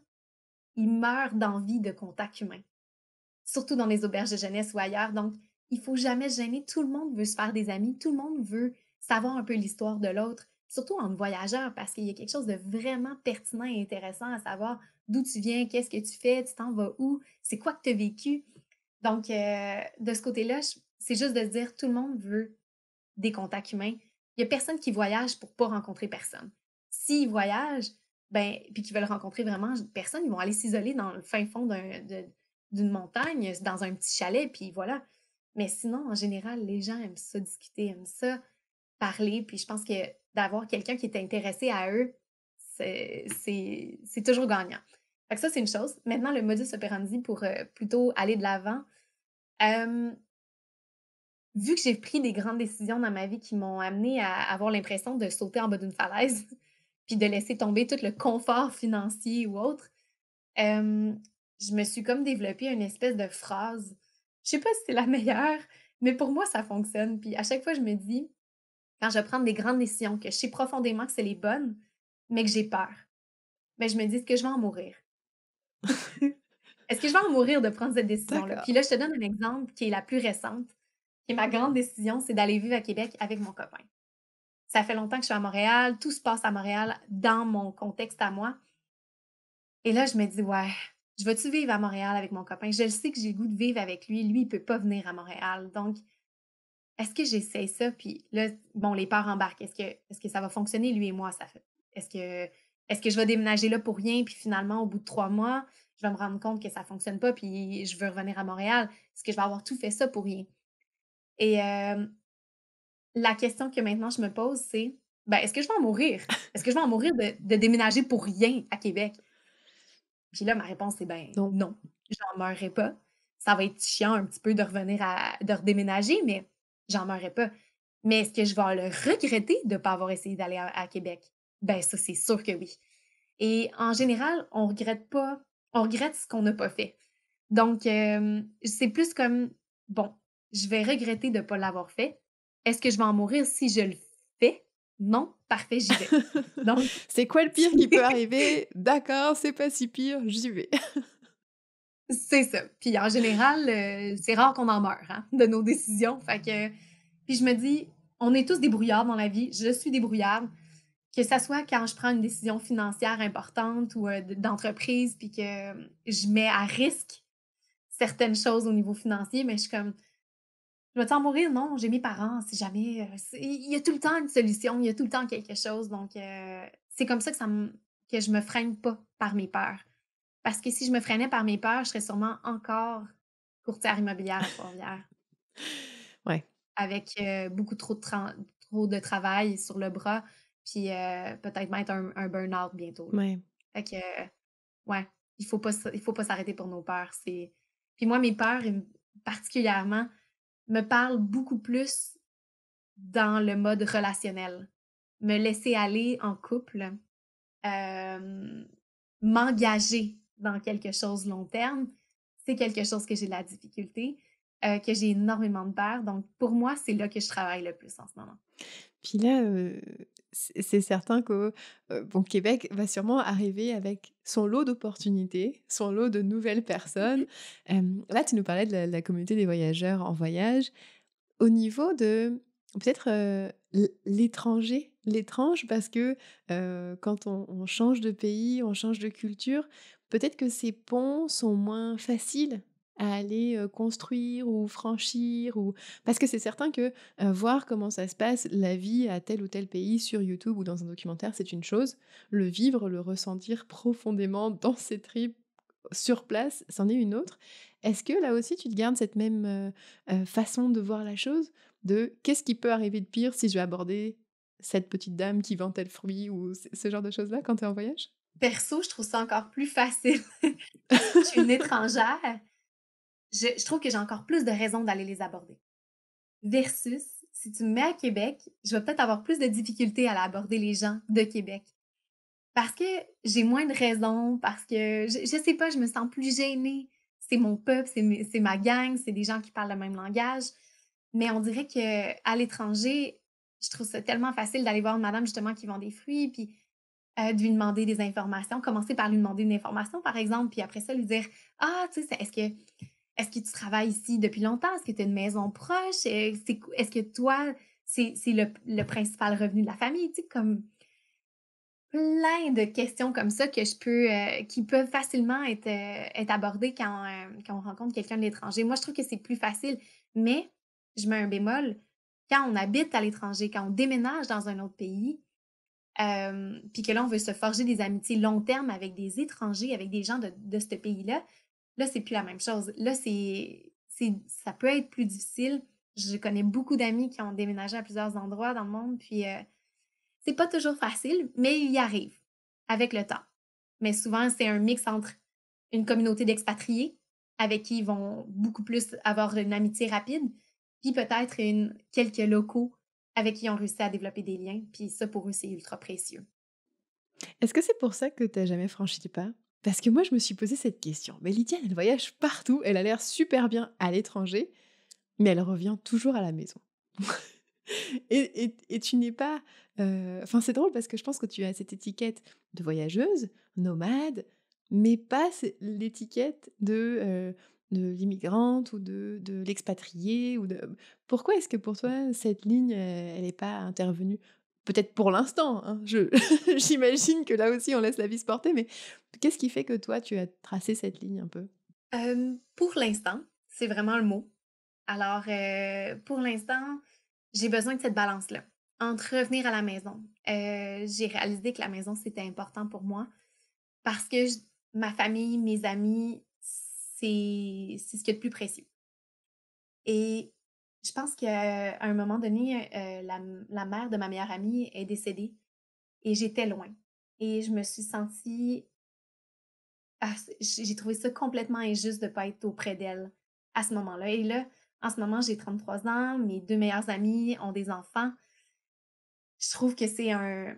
ils meurent d'envie de contact humain, surtout dans les auberges de jeunesse ou ailleurs. Donc, il faut jamais gêner. Tout le monde veut se faire des amis. Tout le monde veut savoir un peu l'histoire de l'autre, surtout en voyageur, parce qu'il y a quelque chose de vraiment pertinent et intéressant à savoir d'où tu viens, qu'est-ce que tu fais, tu t'en vas où, c'est quoi que tu as vécu. Donc, euh, de ce côté-là, c'est juste de dire tout le monde veut des contacts humains. Il n'y a personne qui voyage pour pas rencontrer personne. S'ils voyagent, ben, puis qu'ils veulent rencontrer vraiment personne, ils vont aller s'isoler dans le fin fond d'une montagne, dans un petit chalet, puis voilà. Mais sinon, en général, les gens aiment ça discuter, aiment ça parler. Puis je pense que d'avoir quelqu'un qui est intéressé à eux, c'est toujours gagnant. Fait ça, c'est une chose. Maintenant, le modus operandi pour euh, plutôt aller de l'avant. vu que j'ai pris des grandes décisions dans ma vie qui m'ont amené à avoir l'impression de sauter en bas d'une falaise, puis de laisser tomber tout le confort financier ou autre, je me suis comme développé une espèce de phrase je sais pas si c'est la meilleure, mais pour moi, ça fonctionne. Puis à chaque fois, je me dis, quand je prends des grandes décisions, que je sais profondément que c'est les bonnes, mais que j'ai peur, Mais ben, je me dis que je vais en mourir. Est-ce que je vais en mourir de prendre cette décision-là? Puis là, je te donne un exemple qui est la plus récente. Et ma grande décision, c'est d'aller vivre à Québec avec mon copain. Ça fait longtemps que je suis à Montréal, tout se passe à Montréal dans mon contexte à moi. Et là, je me dis, ouais, je vais-tu vivre à Montréal avec mon copain? Je le sais que j'ai le goût de vivre avec lui. Lui, il peut pas venir à Montréal. Donc, est-ce que j'essaie ça? Puis là, bon, les parents embarquent. Est-ce que, est que ça va fonctionner, lui et moi, ça fait? Est-ce que, est que je vais déménager là pour rien? Puis finalement, au bout de trois mois, je vais me rendre compte que ça fonctionne pas, puis je veux revenir à Montréal. Est-ce que je vais avoir tout fait ça pour rien? Et euh, la question que maintenant je me pose, c'est ben, est-ce que je vais en mourir? Est-ce que je vais en mourir de déménager pour rien à Québec? Puis là, ma réponse, c'est ben non, non j'en meurrai pas. Ça va être chiant un petit peu de revenir à, de redéménager, mais j'en meurrai pas. Mais est-ce que je vais le regretter de ne pas avoir essayé d'aller à, Québec? Ben ça, c'est sûr que oui. Et en général, on regrette pas, on regrette ce qu'on n'a pas fait. Donc, euh, c'est plus comme, bon, je vais regretter de ne pas l'avoir fait. Est-ce que je vais en mourir si je le non, parfait, j'y vais. Donc... c'est quoi le pire qui peut arriver D'accord, c'est pas si pire, j'y vais. c'est ça. Puis en général, euh, c'est rare qu'on en meure hein, de nos décisions. Fait que, puis je me dis, on est tous brouillards dans la vie. Je suis brouillards. Que ça soit quand je prends une décision financière importante ou euh, d'entreprise, puis que euh, je mets à risque certaines choses au niveau financier, mais je suis comme je vais-tu mourir? Non, j'ai mes parents, jamais. Euh, il y a tout le temps une solution, il y a tout le temps quelque chose. Donc, euh, c'est comme ça que, ça que je me freine pas par mes peurs. Parce que si je me freinais par mes peurs, je serais sûrement encore courtière immobilière à ouais. Avec euh, beaucoup trop de, trop de travail sur le bras, puis peut-être mettre un, burn-out bientôt. Ouais. Fait que, ouais, il faut pas, il faut pas s'arrêter pour nos peurs. C'est... Puis moi, mes peurs, particulièrement, me parle beaucoup plus dans le mode relationnel. Me laisser aller en couple, euh, m'engager dans quelque chose long terme, c'est quelque chose que j'ai de la difficulté, euh, que j'ai énormément de peur. Donc, pour moi, c'est là que je travaille le plus en ce moment. Puis là, c'est certain que bon, Québec va sûrement arriver avec son lot d'opportunités, son lot de nouvelles personnes. là, tu nous parlais de la, communauté des voyageurs en voyage. Au niveau de peut-être l'étranger, l'étrange, parce que quand on change de pays, on change de culture, peut-être que ces ponts sont moins faciles à aller construire ou franchir ou parce que c'est certain que voir comment ça se passe la vie à tel ou tel pays sur YouTube ou dans un documentaire, c'est une chose, le vivre, le ressentir profondément dans ses tripes sur place, c'en est une autre. Est-ce que là aussi tu te gardes cette même façon de voir la chose de qu'est-ce qui peut arriver de pire si je vais aborder cette petite dame qui vend tel fruit ou ce genre de choses-là quand tu es en voyage Perso, je trouve ça encore plus facile. Tu es une étrangère je, trouve que j'ai encore plus de raisons d'aller les aborder. Versus, si tu me mets à Québec, je vais peut-être avoir plus de difficultés à aborder les gens de Québec. Parce que j'ai moins de raisons, parce que je, sais pas, je me sens plus gênée. C'est mon peuple, c'est ma gang, c'est des gens qui parlent le même langage. Mais on dirait que à l'étranger, je trouve ça tellement facile d'aller voir une madame justement qui vend des fruits, puis euh, de lui demander des informations. Commencer par lui demander une information, par exemple, puis après ça, lui dire Ah, tu sais, est-ce que est-ce que tu travailles ici depuis longtemps? Est-ce que tu as une maison proche? Euh, est-ce que toi, c'est le, principal revenu de la famille? Tu comme plein de questions comme ça que je peux, euh, qui peuvent facilement être, euh, abordées quand, on rencontre quelqu'un de l'étranger. Moi, je trouve que c'est plus facile, mais je mets un bémol. Quand on habite à l'étranger, quand on déménage dans un autre pays, puis que là, on veut se forger des amitiés long terme avec des étrangers, avec des gens de ce pays-là, Là, c'est plus la même chose. Là, c'est, ça peut être plus difficile. Je connais beaucoup d'amis qui ont déménagé à plusieurs endroits dans le monde, puis euh, c'est pas toujours facile, mais ils y arrivent avec le temps. Mais souvent, c'est un mix entre une communauté d'expatriés avec qui ils vont beaucoup plus avoir une amitié rapide, puis peut-être quelques locaux avec qui ils ont réussi à développer des liens. Puis ça, pour eux, c'est ultra précieux. Est-ce que c'est pour ça que tu n'as jamais franchi le pas? Parce que moi, je me suis posé cette question. Mais Lydia elle voyage partout, elle a l'air super bien à l'étranger, mais elle revient toujours à la maison. et, tu n'es pas... Euh, enfin, c'est drôle parce que je pense que tu as cette étiquette de voyageuse, nomade, mais pas l'étiquette de, euh, de l'immigrante ou de, de l'expatrié. ou de... Euh, pourquoi est-ce que pour toi, cette ligne, elle n'est pas intervenue peut-être pour l'instant, hein, j'imagine que là aussi on laisse la vie se porter, mais qu'est-ce qui fait que toi tu as tracé cette ligne un peu euh, Pour l'instant, c'est vraiment le mot. Alors, euh, pour l'instant, j'ai besoin de cette balance-là entre revenir à la maison. Euh, j'ai réalisé que la maison, c'était important pour moi parce que ma famille, mes amis, c'est ce qu'il y a de plus précieux. Et je pense qu'à un moment donné, euh, la, mère de ma meilleure amie est décédée et j'étais loin. Et je me suis sentie. Ah, j'ai trouvé ça complètement injuste de ne pas être auprès d'elle à ce moment-là. Et là, en ce moment, j'ai 33 ans, mes deux meilleures amies ont des enfants. Je trouve que c'est un,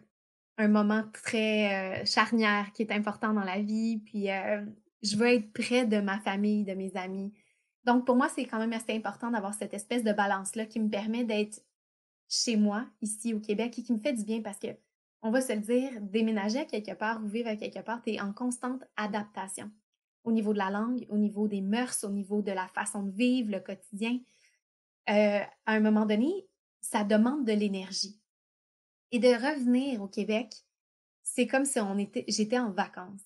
un, moment très euh, charnière qui est important dans la vie. Puis euh, je veux être près de ma famille, de mes amis. Donc, pour moi, c'est quand même assez important d'avoir cette espèce de balance-là qui me permet d'être chez moi, ici au Québec, et qui me fait du bien parce que, on va se le dire, déménager à quelque part ou vivre à quelque part, tu es en constante adaptation au niveau de la langue, au niveau des mœurs, au niveau de la façon de vivre, le quotidien. Euh, à un moment donné, ça demande de l'énergie. Et de revenir au Québec, c'est comme si on était, j'étais en vacances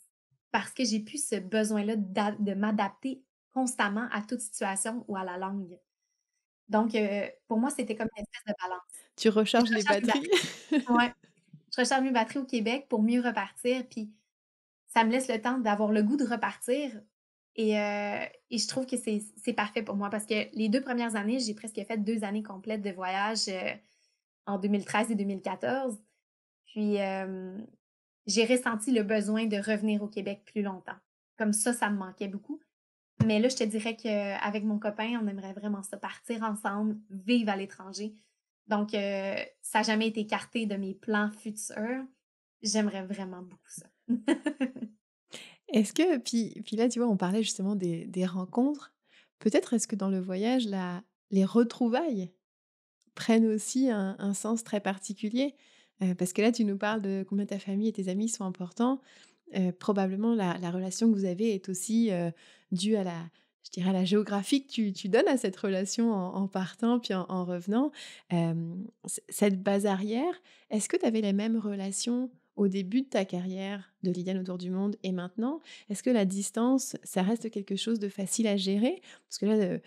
parce que j'ai plus ce besoin-là de m'adapter constamment à toute situation ou à la langue. Donc, euh, pour moi, c'était comme une espèce de balance. Tu recharges, les batteries. oui. Je recharge mes batteries au Québec pour mieux repartir. Puis, ça me laisse le temps d'avoir le goût de repartir. Et, euh, je trouve que c'est parfait pour moi parce que les deux premières années, j'ai presque fait deux années complètes de voyage euh, en 2013 et 2014. Puis, j'ai ressenti le besoin de revenir au Québec plus longtemps. Comme ça, ça me manquait beaucoup. Mais là, je te dirais qu'avec mon copain, on aimerait vraiment se partir ensemble, vivre à l'étranger. Donc, euh, ça n'a jamais été écarté de mes plans futurs. J'aimerais vraiment beaucoup ça. est-ce que, puis, puis là, tu vois, on parlait justement des, rencontres. Peut-être est-ce que dans le voyage, la, les retrouvailles prennent aussi un, sens très particulier. Euh, parce que là, tu nous parles de combien ta famille et tes amis sont importants. Euh, probablement la, relation que vous avez est aussi euh, due à la, je dirais, la géographie que tu, donnes à cette relation en, partant puis en, revenant. Euh, cette base arrière, est-ce que tu avais les mêmes relations au début de ta carrière de Liliane autour du monde et maintenant Est-ce que la distance, ça reste quelque chose de facile à gérer Parce que là, euh,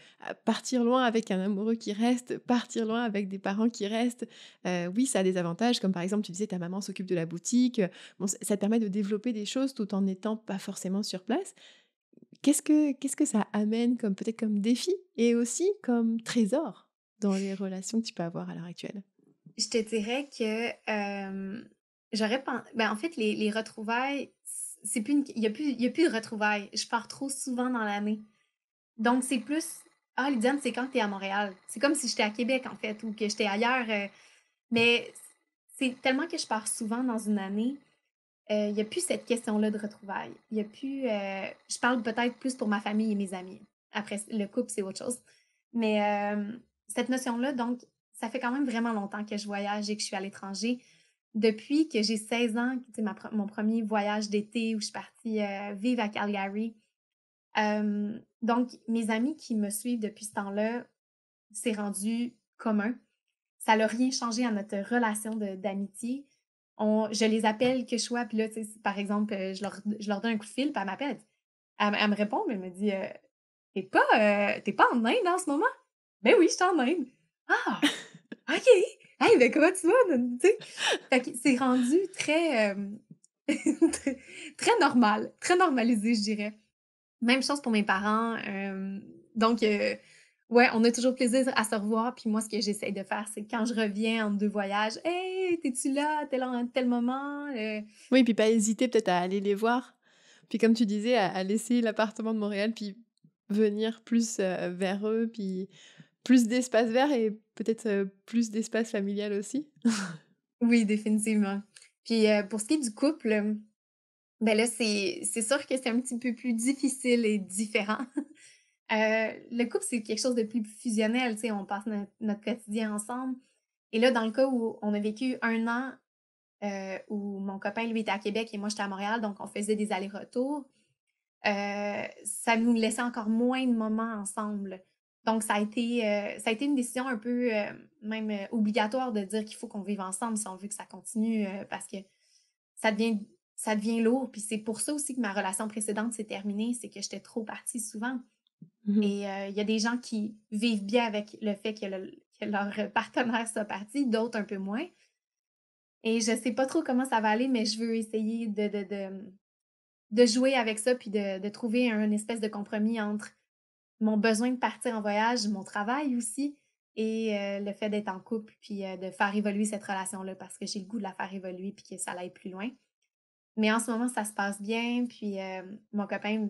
partir loin avec un amoureux qui reste, partir loin avec des parents qui restent, euh, oui, ça a des avantages, comme par exemple, tu disais, ta maman s'occupe de la boutique, euh, bon, ça te permet de développer des choses tout en n'étant pas forcément sur place. Qu'est-ce que, qu'est-ce que ça amène comme peut-être comme défi et aussi comme trésor dans les relations que tu peux avoir à l'heure actuelle Je te dirais que... J'aurais ben, en fait, les, les retrouvailles, c'est plus il n'y a, plus... plus de retrouvailles. Je pars trop souvent dans l'année. Donc, c'est plus. Ah, Lydiane, c'est quand tu es à Montréal. C'est comme si j'étais à Québec, en fait, ou que j'étais ailleurs. Euh, mais c'est tellement que je pars souvent dans une année, euh, il n'y a plus cette question-là de retrouvailles. Il a plus. Euh, je parle peut-être plus pour ma famille et mes amis. Après, le couple, c'est autre chose. Mais cette notion-là, donc, ça fait quand même vraiment longtemps que je voyage et que je suis à l'étranger depuis que j'ai 16 ans, c'est mon premier voyage d'été où je suis partie euh, vivre à Calgary. donc, mes amis qui me suivent depuis ce temps-là, c'est rendu commun. Ça n'a rien changé à notre relation d'amitié. je les appelle que je sois, puis là, par exemple, euh, je leur, donne un coup de fil, puis elle m'appelle. Elle, me répond, mais elle me dit euh, T'es pas, t'es pas en Inde en ce moment? Ben oui, je suis en Inde. Ah, OK. Hey, ben comment tu vas? Tu c'est rendu euh, très, très, normal, très normalisé, je dirais. Même chose pour mes parents. Euh, donc, euh, ouais, on a toujours plaisir à se revoir. Puis moi, ce que j'essaye de faire, c'est quand je reviens en deux voyages, hey, t'es-tu là à tel, tel moment? Oui, puis pas hésiter peut-être à aller les voir. Puis comme tu disais, à laisser l'appartement de Montréal, puis venir plus vers eux, puis plus d'espace vert et peut-être euh, plus d'espace familial aussi. oui, définitivement. Puis euh, pour ce qui est du couple, ben là, c'est sûr que c'est un petit peu plus difficile et différent. Euh, le couple, c'est quelque chose de plus fusionnel, tu sais, on passe notre, quotidien ensemble. Et là, dans le cas où on a vécu un an où mon copain, lui, était à Québec et moi, j'étais à Montréal, donc on faisait des allers-retours, ça nous laissait encore moins de moments ensemble. Donc, ça a, été, euh, ça a été une décision un peu euh, même euh, obligatoire de dire qu'il faut qu'on vive ensemble si on veut que ça continue parce que ça devient, ça devient lourd. Puis c'est pour ça aussi que ma relation précédente s'est terminée, c'est que j'étais trop partie souvent. Mmh Et il y a des gens qui vivent bien avec le fait que, leur partenaire soit parti, d'autres un peu moins. Et je ne sais pas trop comment ça va aller, mais je veux essayer de, de, jouer avec ça puis de, de trouver un espèce de compromis entre mon besoin de partir en voyage, mon travail aussi, et euh, le fait d'être en couple, puis euh, de faire évoluer cette relation-là, parce que j'ai le goût de la faire évoluer, puis que ça aille plus loin. Mais en ce moment, ça se passe bien, puis euh, mon copain,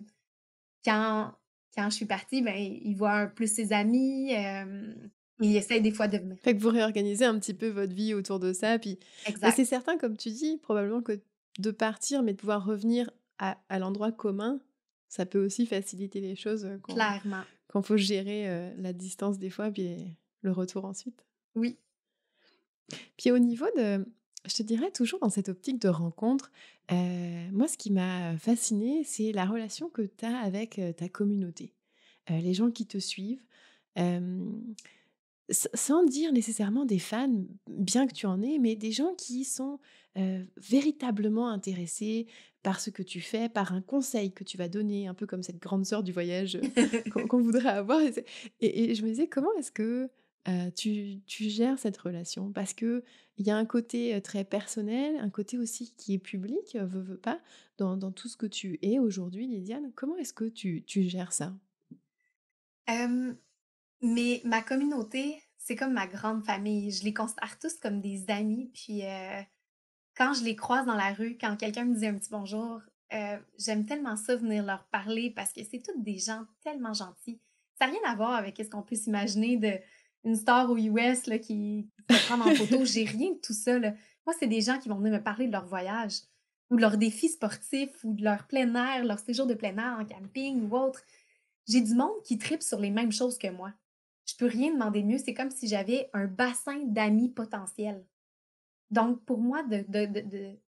quand, je suis partie, ben, il voit plus ses amis, il mmh. essaie des fois de venir. Fait que vous réorganisez un petit peu votre vie autour de ça, puis ben, c'est certain, comme tu dis, probablement que de partir, mais de pouvoir revenir à l'endroit commun, ça peut aussi faciliter les choses quand, Clairement. faut gérer la distance des fois puis le retour ensuite. Oui. Puis au niveau de, je te dirais toujours dans cette optique de rencontre, moi ce qui m'a fasciné, c'est la relation que tu as avec ta communauté, les gens qui te suivent. sans dire nécessairement des fans, bien que tu en aies, mais des gens qui sont véritablement intéressés par ce que tu fais, par un conseil que tu vas donner, un peu comme cette grande sœur du voyage euh, qu'on voudrait avoir. Et, je me disais, comment est-ce que euh, tu, gères cette relation Parce qu'il y a un côté euh, très personnel, un côté aussi qui est public, veut pas, dans, tout ce que tu es aujourd'hui, Lydiane. Comment est-ce que tu, gères ça Mais ma communauté, c'est comme ma grande famille. Je les considère tous comme des amis, puis quand je les croise dans la rue, quand quelqu'un me dit un petit bonjour, euh, j'aime tellement ça venir leur parler parce que c'est toutes des gens tellement gentils. Ça n'a rien à voir avec ce qu'on peut s'imaginer de une star aux US qui se prend en photo. J'ai rien de tout ça. Là. Moi, c'est des gens qui vont venir me parler de leur voyage ou de leurs défis sportifs ou de leur plein air, leur séjour de plein air en camping ou autre. J'ai du monde qui tripe sur les mêmes choses que moi. Je peux rien demander mieux. C'est comme si j'avais un bassin d'amis potentiels. Donc, pour moi,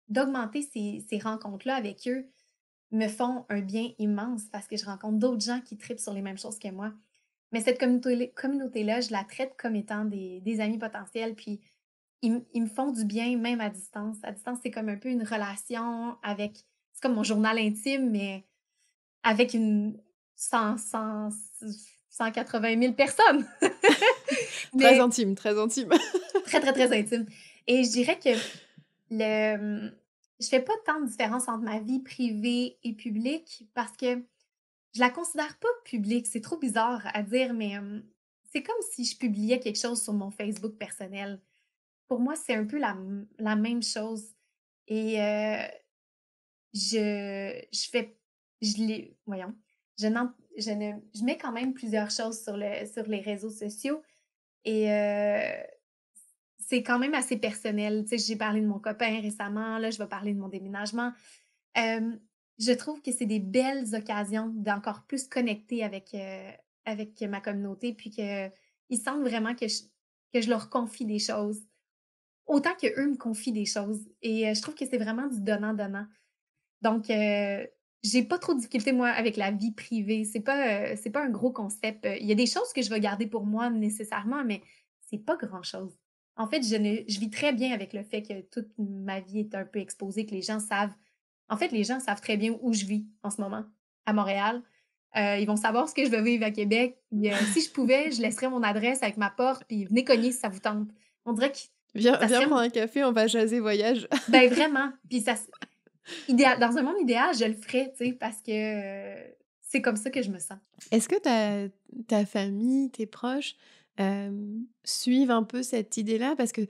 d'augmenter ces, rencontres-là avec eux me font un bien immense parce que je rencontre d'autres gens qui tripent sur les mêmes choses que moi. Mais cette communauté-là, je la traite comme étant des, amis potentiels, puis ils, me font du bien même à distance. À distance, c'est comme un peu une relation avec, c'est comme mon journal intime, mais avec une 180 000 personnes. très intime, très intime. très, très, très intime. Et je dirais que le, je fais pas tant de différence entre ma vie privée et publique parce que je la considère pas publique. C'est trop bizarre à dire, mais c'est comme si je publiais quelque chose sur mon Facebook personnel. Pour moi, c'est un peu la, même chose. Et je, fais. Je les. Voyons. Je, je, ne, mets quand même plusieurs choses sur, le, sur les réseaux sociaux. Et c'est quand même assez personnel. Tu j'ai parlé de mon copain récemment, là, je vais parler de mon déménagement. je trouve que c'est des belles occasions d'encore plus connecter avec, euh, avec ma communauté, puis qu'ils sentent vraiment que je, leur confie des choses, autant qu'eux me confient des choses. Et euh, je trouve que c'est vraiment du donnant-donnant. Donc, euh, j'ai pas trop de difficultés, moi, avec la vie privée. C'est pas, c'est pas un gros concept. Il y a des choses que je vais garder pour moi nécessairement, mais c'est pas grand-chose en fait, je, vis très bien avec le fait que toute ma vie est un peu exposée, que les gens savent. En fait, les gens savent très bien où je vis en ce moment, à Montréal. Euh, ils vont savoir ce que je veux vivre à Québec. Euh, si je pouvais, je laisserais mon adresse avec ma porte, puis venez cogner si ça vous tente. On dirait que. Viens, prendre un café, on va jaser voyage. ben vraiment. Puis Idéal, dans un monde idéal, je le ferais, tu sais, parce que euh, c'est comme ça que je me sens. Est-ce que ta famille, tes proches, suivent un peu cette idée-là parce que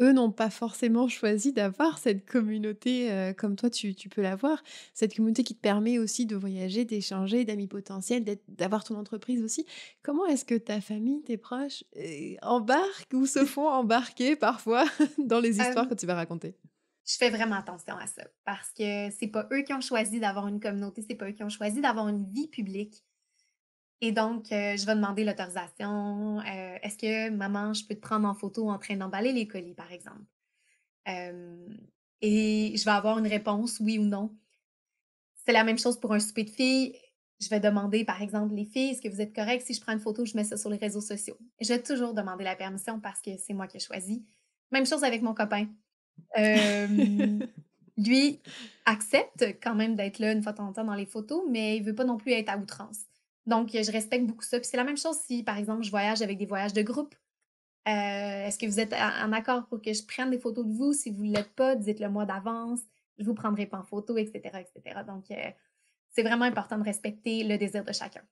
eux n'ont pas forcément choisi d'avoir cette communauté comme toi tu, peux l'avoir, cette communauté qui te permet aussi de voyager, d'échanger, d'amis potentiels, d'avoir ton entreprise aussi. Comment est-ce que ta famille, tes proches embarquent ou se font embarquer parfois dans les histoires que tu vas raconter Je fais vraiment attention à ça parce que c'est pas eux qui ont choisi d'avoir une communauté, c'est pas eux qui ont choisi d'avoir une vie publique. Et donc, euh, je vais demander l'autorisation. Euh, est-ce que maman, je peux te prendre en photo en train d'emballer les colis, par exemple? Euh, et je vais avoir une réponse, oui ou non. C'est la même chose pour un souper de filles. Je vais demander, par exemple, les filles, est-ce que vous êtes correct si je prends une photo, je mets ça sur les réseaux sociaux. Je vais toujours demander la permission parce que c'est moi qui ai choisi. Même chose avec mon copain. lui accepte quand même d'être là une fois en temps dans les photos, mais il veut pas non plus être à outrance. Donc, je respecte beaucoup ça. Puis c'est la même chose si, par exemple, je voyage avec des voyages de groupe. Euh, est-ce que vous êtes en accord pour que je prenne des photos de vous? Si vous ne l'êtes pas, dites-le moi d'avance. Je vous prendrai pas en photo, etc., etc. Donc, euh, c'est vraiment important de respecter le désir de chacun.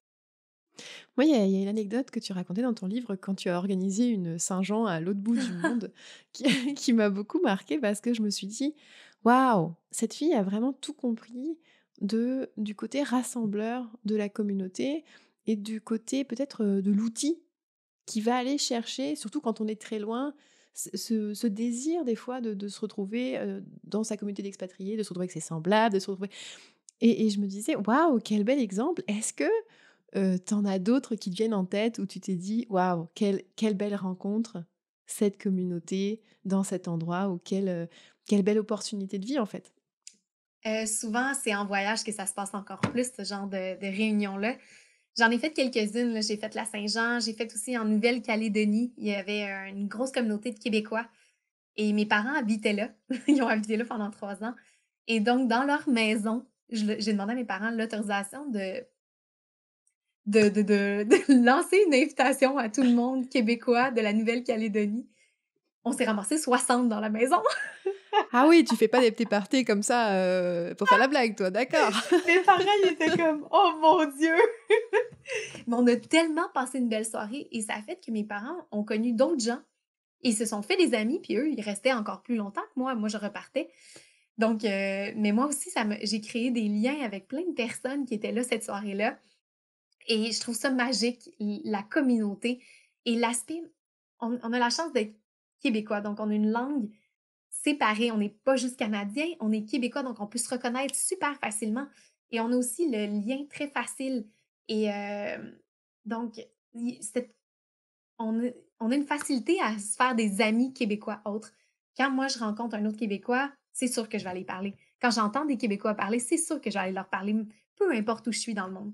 Moi, il y, a une anecdote que tu racontais dans ton livre quand tu as organisé une Saint-Jean à l'autre bout du monde qui, qui m'a beaucoup marquée parce que je me suis dit, waouh, cette fille a vraiment tout compris du côté rassembleur de la communauté et du côté peut-être euh, de l'outil qui va aller chercher, surtout quand on est très loin, ce, désir des fois de, se retrouver euh, dans sa communauté d'expatriés, de se retrouver avec ses semblables, de se retrouver... Et, je me disais, waouh, quel bel exemple Est-ce que tu euh, t'en as d'autres qui te viennent en tête où tu t'es dit, waouh, quelle, quelle belle rencontre cette communauté, dans cet endroit, ou quelle belle opportunité de vie en fait euh, souvent, c'est en voyage que ça se passe encore plus, ce genre de, de réunion-là. J'en ai fait quelques-unes. J'ai fait la Saint-Jean, j'ai fait aussi en Nouvelle-Calédonie. Il y avait euh, une grosse communauté de Québécois. Et mes parents habitaient là. Ils ont habité là pendant trois ans. Et donc, dans leur maison, j'ai demandé à mes parents l'autorisation de lancer une invitation à tout le monde québécois de la Nouvelle-Calédonie. On s'est ramassé 60 dans la maison. Ah oui, tu fais pas des petits parties comme ça euh, pour faire la blague, toi, d'accord. Mes pareil, il étaient comme Oh mon Dieu! Mais on a tellement passé une belle soirée et ça a fait que mes parents ont connu d'autres gens. Ils se sont fait des amis, puis eux, ils restaient encore plus longtemps que moi. Moi, je repartais. Donc, euh, mais moi aussi, ça j'ai créé des liens avec plein de personnes qui étaient là cette soirée-là. Et je trouve ça magique, la communauté et l'aspect. On, on a la chance d'être québécois, donc on a une langue pareil, On n'est pas juste Canadiens, on est Québécois, donc on peut se reconnaître super facilement. Et on a aussi le lien très facile. Et euh, donc, on, a une facilité à se faire des amis québécois autres. Quand moi, je rencontre un autre Québécois, c'est sûr que je vais aller parler. Quand j'entends des Québécois parler, c'est sûr que je vais aller leur parler, peu importe où je suis dans le monde.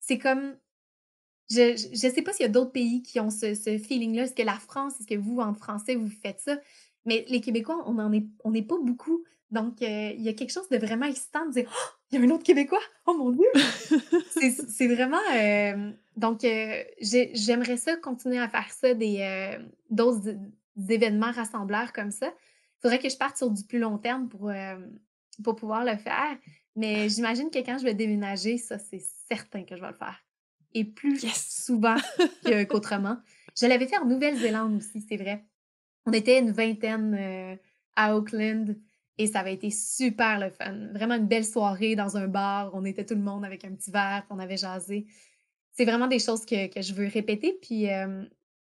C'est comme je ne sais pas s'il y a d'autres pays qui ont ce, ce feeling-là. Est-ce que la France, est-ce que vous, en français, vous faites ça? Mais les Québécois, on n'en est, on n'est pas beaucoup. Donc, euh, il y a quelque chose de vraiment excitant de dire Oh, il y a un autre Québécois! Oh mon Dieu! c'est vraiment. Euh, donc, euh, j'aimerais ça continuer à faire ça, des d'autres événements rassembleurs comme ça. Il faudrait que je parte sur du plus long terme pour, pour pouvoir le faire. Mais ah. j'imagine que quand je vais déménager, ça, c'est certain que je vais le faire. Et plus souvent qu'autrement. Je l'avais fait en Nouvelle-Zélande aussi, c'est vrai. On était une vingtaine euh, à Auckland et ça avait été super le fun. Vraiment une belle soirée dans un bar. On était tout le monde avec un petit verre, on avait jasé. C'est vraiment des choses que, je veux répéter. Puis euh,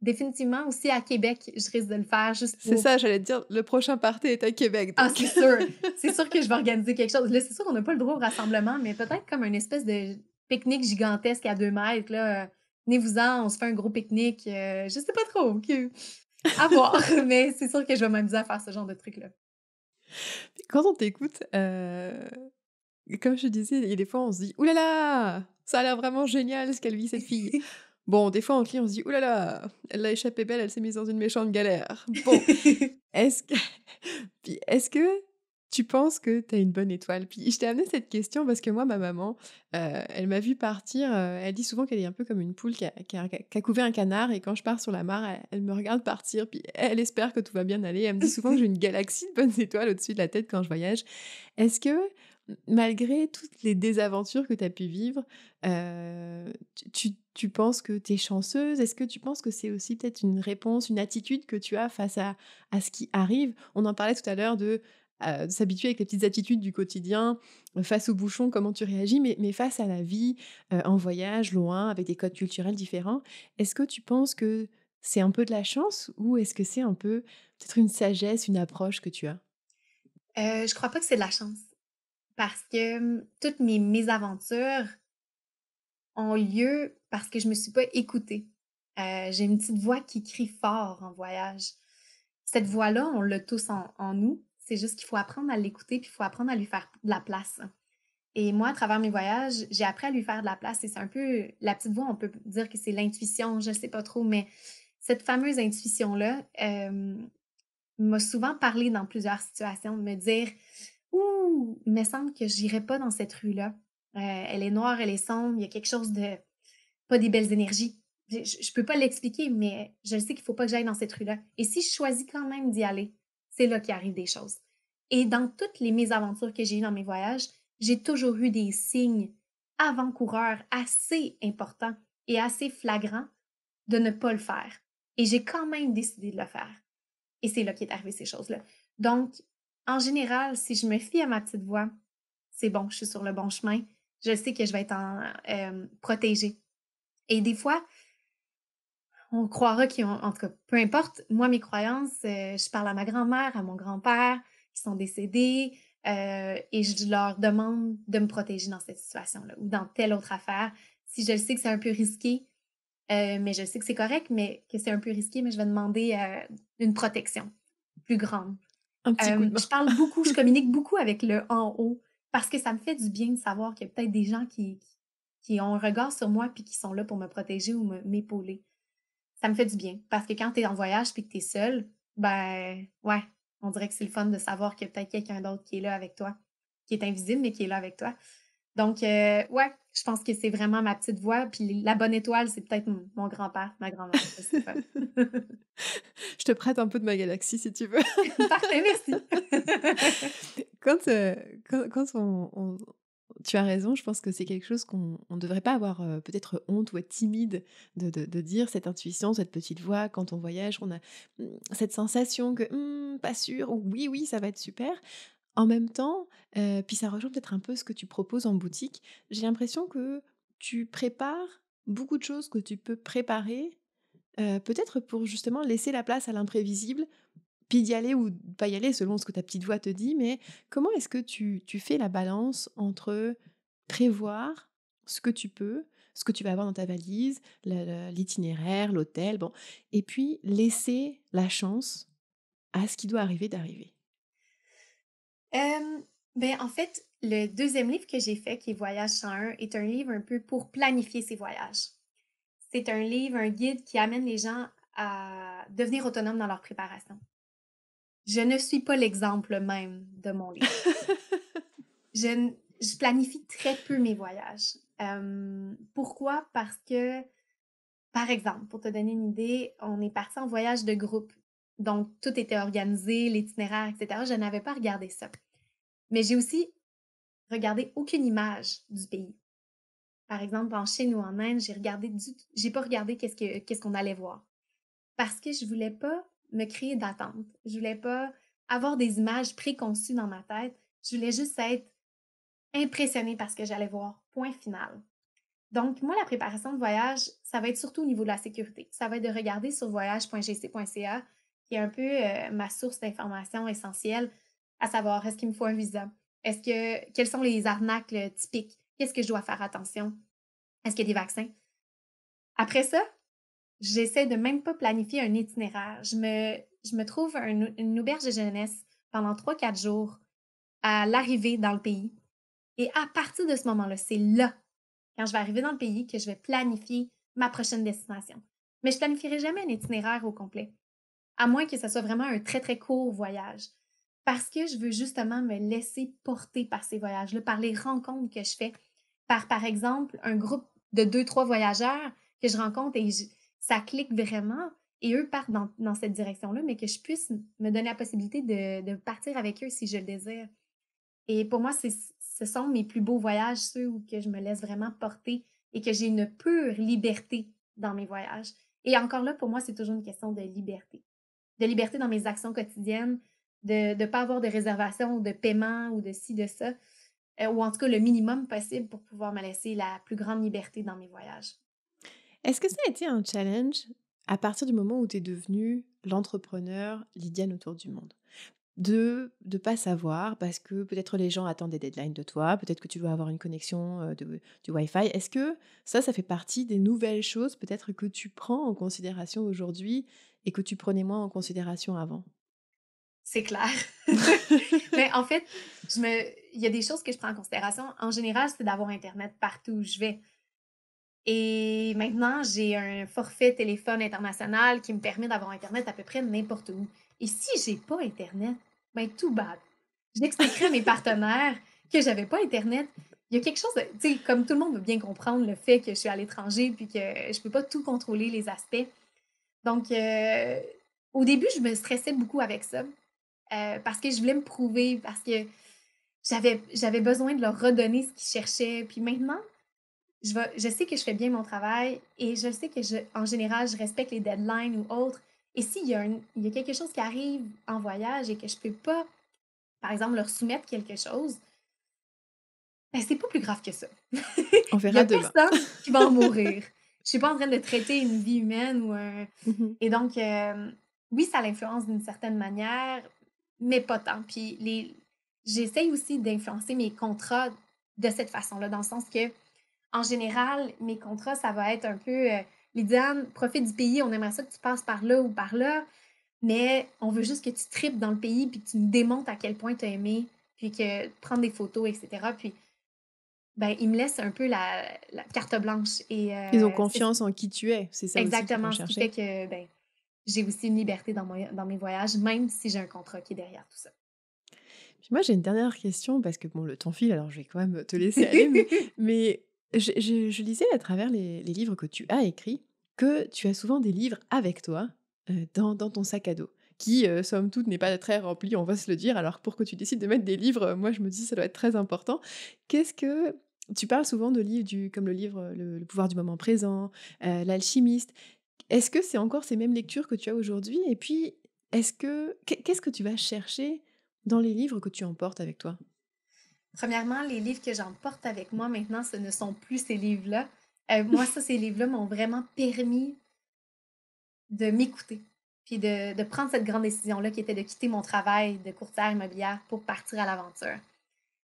définitivement aussi à Québec, je risque de le faire juste C'est ça, j'allais te dire, le prochain party est à Québec. Ah, c'est sûr. c'est sûr que je vais organiser quelque chose. Là, c'est sûr qu'on n'a pas le droit au rassemblement, mais peut-être comme une espèce de pique-nique gigantesque à deux mètres, là euh, venez-vous-en, on se fait un gros pique-nique. Je je sais pas trop. que. À voir, mais c'est sûr que je vais m'amuser à faire ce genre de truc-là. Quand on t'écoute, euh, comme je disais, il y des fois on se dit oulala, ça a l'air vraiment génial ce qu'elle vit cette fille. bon, des fois on client on se dit oulala, là là, elle l'a échappé belle, elle s'est mise dans une méchante galère. Bon, est-ce que, puis est-ce que tu penses que tu as une bonne étoile Puis je t'ai amené cette question parce que moi, ma maman, euh, elle m'a vu partir. Euh, elle dit souvent qu'elle est un peu comme une poule qui a, couvé un canard et quand je pars sur la mare, elle, me regarde partir. Puis elle espère que tout va bien aller. Elle me dit souvent que j'ai une galaxie de bonnes étoiles au-dessus de la tête quand je voyage. Est-ce que malgré toutes les désaventures que tu as pu vivre, euh, tu, penses que tu es chanceuse Est-ce que tu penses que c'est aussi peut-être une réponse, une attitude que tu as face à, à ce qui arrive On en parlait tout à l'heure de s'habituer avec les petites attitudes du quotidien, euh, face au bouchon, comment tu réagis, mais, face à la vie, euh, en voyage, loin, avec des codes culturels différents. Est-ce que tu penses que c'est un peu de la chance ou est-ce que c'est un peu peut-être une sagesse, une approche que tu as euh, Je crois pas que c'est de la chance parce que mmh, toutes mes aventures ont lieu parce que je me suis pas écoutée. Euh, j'ai une petite voix qui crie fort en voyage. Cette voix-là, on l'a tous en nous. C'est juste qu'il faut apprendre à l'écouter, puis il faut apprendre à lui faire de la place. Hein. Et moi, à travers mes voyages, j'ai appris à lui faire de la place. Et c'est un peu la petite voix, on peut dire que c'est l'intuition, je ne sais pas trop, mais cette fameuse intuition-là m'a souvent parlé dans plusieurs situations, de me dire Ouh, il me semble que n'irai pas dans cette rue-là. Euh, elle est noire, elle est sombre, il y a quelque chose de pas des belles énergies. Je ne peux pas l'expliquer, mais je sais qu'il ne faut pas que j'aille dans cette rue-là. Et si je choisis quand même d'y aller, c'est là qu'il arrive des choses. Et dans toutes les mésaventures que j'ai eues dans mes voyages, j'ai toujours eu des signes avant-coureurs assez importants et assez flagrants de ne pas le faire. Et j'ai quand même décidé de le faire. Et c'est là est arrivé ces choses-là. Donc, en général, si je me fie à ma petite voix, c'est bon, je suis sur le bon chemin, je sais que je vais être en, euh, protégée. Et des fois, on croira qu'ils ont. En tout cas, peu importe. Moi, mes croyances, euh, je parle à ma grand-mère, à mon grand-père qui sont décédés euh, et je leur demande de me protéger dans cette situation-là ou dans telle autre affaire. Si je le sais que c'est un peu risqué, euh, mais je sais que c'est correct, mais que c'est un peu risqué, mais je vais demander une protection plus grande. je parle beaucoup, je communique beaucoup avec le en haut parce que ça me fait du bien de savoir qu'il y a peut-être des gens qui, ont un regard sur moi puis qui sont là pour me protéger ou m'épauler ça me fait du bien. Parce que quand tu es en voyage et que tu es seul, ben ouais, on dirait que c'est le fun de savoir qu'il y a peut-être quelqu'un d'autre qui est là avec toi, qui est invisible, mais qui est là avec toi. Donc, euh, ouais, je pense que c'est vraiment ma petite voix. Puis la bonne étoile, c'est peut-être mon grand-père, ma grand-mère. je te prête un peu de ma galaxie si tu veux. Parfait, merci. Euh, quand, quand, on, tu as raison, je pense que c'est quelque chose qu'on ne devrait pas avoir euh, peut-être honte ou être timide de, dire, cette intuition, cette petite voix, quand on voyage, on a hmm, cette sensation que hmm, pas sûr, ou oui, oui, ça va être super. En même temps, euh, puis ça rejoint peut-être un peu ce que tu proposes en boutique, j'ai l'impression que tu prépares beaucoup de choses que tu peux préparer, euh, peut-être pour justement laisser la place à l'imprévisible, puis d'y aller ou pas y aller selon ce que ta petite voix te dit, mais comment est-ce que tu, fais la balance entre prévoir ce que tu peux, ce que tu vas avoir dans ta valise, l'itinéraire, l'hôtel, bon, et puis laisser la chance à ce qui doit arriver d'arriver ben, En fait, le deuxième livre que j'ai fait, qui est Voyage 101, est un livre un peu pour planifier ses voyages. C'est un livre, un guide qui amène les gens à devenir autonomes dans leur préparation. Je ne suis pas l'exemple même de mon livre. je, je, planifie très peu mes voyages. Euh, pourquoi? Parce que, par exemple, pour te donner une idée, on est parti en voyage de groupe. Donc, tout était organisé, l'itinéraire, etc. Je n'avais pas regardé ça. Mais j'ai aussi regardé aucune image du pays. Par exemple, en Chine ou en Inde, j'ai regardé du... j'ai pas regardé qu'est-ce qu'on allait voir. Parce que je voulais pas me créer d'attente. Je voulais pas avoir des images préconçues dans ma tête. Je voulais juste être impressionnée parce que j'allais voir. Point final. Donc, moi, la préparation de voyage, ça va être surtout au niveau de la sécurité. Ça va être de regarder sur voyage.gc.ca, qui est un peu euh, ma source d'information essentielle, à savoir est-ce qu'il me faut un visa? Est-ce que quels sont les arnaques typiques? Qu'est-ce que je dois faire attention? Est-ce qu'il y a des vaccins? Après ça, J'essaie de même pas planifier un itinéraire. Je me, je me trouve une auberge de jeunesse pendant 3-4 jours à l'arrivée dans le pays. Et à partir de ce moment-là, c'est là, quand je vais arriver dans le pays, que je vais planifier ma prochaine destination. Mais je planifierai jamais un itinéraire au complet, à moins que ce soit vraiment un très, très court voyage, parce que je veux justement me laisser porter par ces voyages-là, par les rencontres que je fais, par, par exemple, un groupe de deux, trois voyageurs que je rencontre et ça clique vraiment et eux partent dans, cette direction-là, mais que je puisse me donner la possibilité de, partir avec eux si je le désire. Et pour moi, ce sont mes plus beaux voyages, ceux où que je me laisse vraiment porter et que j'ai une pure liberté dans mes voyages. Et encore là, pour moi, c'est toujours une question de liberté. De liberté dans mes actions quotidiennes, de ne pas avoir de réservation ou de paiement ou de ci, de ça, euh, ou en tout cas le minimum possible pour pouvoir me laisser la plus grande liberté dans mes voyages. Est-ce que ça a été un challenge à partir du moment où tu es devenue l'entrepreneur Lydiane autour du monde de ne pas savoir parce que peut-être les gens attendent des deadlines de toi, peut-être que tu dois avoir une connexion euh, du Wi-Fi. Est-ce que ça, ça fait partie des nouvelles choses peut-être que tu prends en considération aujourd'hui et que tu prenais moins en considération avant C'est clair. Mais en fait, il y a des choses que je prends en considération. En général, c'est d'avoir Internet partout où je vais. Et maintenant, j'ai un forfait téléphone international qui me permet d'avoir Internet à peu près n'importe où. Et si j'ai pas Internet, ben tout bad. J'expliquerai à mes partenaires que j'avais pas Internet. Il y a quelque chose, tu sais, comme tout le monde veut bien comprendre le fait que je suis à l'étranger puis que je peux pas tout contrôler les aspects. Donc, euh, au début, je me stressais beaucoup avec ça euh, parce que je voulais me prouver, parce que j'avais besoin de leur redonner ce qu'ils cherchaient. Puis maintenant, je, sais que je fais bien mon travail et je sais que, je, en général, je respecte les deadlines ou autres. Et s'il y, a il y a quelque chose qui arrive en voyage et que je ne peux pas, par exemple, leur soumettre quelque chose, ben, c'est pas plus grave que ça. On verra il y a personne qui va en mourir. Je suis pas en train de traiter une vie humaine ou un... Mm-hmm. Et donc, euh, oui, ça l'influence d'une certaine manière, mais pas tant. Puis les... j'essaye aussi d'influencer mes contrats de cette façon-là, dans le sens que en général, mes contrats, ça va être un peu euh, Lydiane, profite du pays, on aimerait ça que tu passes par là ou par là, mais on veut juste que tu tripes dans le pays puis que tu nous à quel point tu as aimé, puis que prendre des photos, etc. Puis, ben, ils me laissent un peu la, carte blanche. Et, euh, ils ont confiance en qui tu es, c'est ça Exactement, ce qui fait que ben, j'ai aussi une liberté dans, dans mes voyages, même si j'ai un contrat qui est derrière tout ça. Puis moi, j'ai une dernière question parce que bon, le temps file, alors je vais quand même te laisser aller. mais Je, lisais à travers les, livres que tu as écrits que tu as souvent des livres avec toi euh, dans, ton sac à dos, qui, euh, somme toute, n'est pas très rempli, on va se le dire. Alors pour que tu décides de mettre des livres, euh, moi je me dis ça doit être très important. Qu'est-ce que... Tu parles souvent de livres du, comme le livre Le, pouvoir du moment présent, L'alchimiste. Est-ce que c'est encore ces mêmes lectures que tu as aujourd'hui Et puis, est-ce que qu'est-ce que tu vas chercher dans les livres que tu emportes avec toi Premièrement, les livres que j'emporte avec moi maintenant, ce ne sont plus ces livres-là. Euh, moi, ça, ces livres-là m'ont vraiment permis de m'écouter, puis de, prendre cette grande décision-là qui était de quitter mon travail de courtière immobilière pour partir à l'aventure.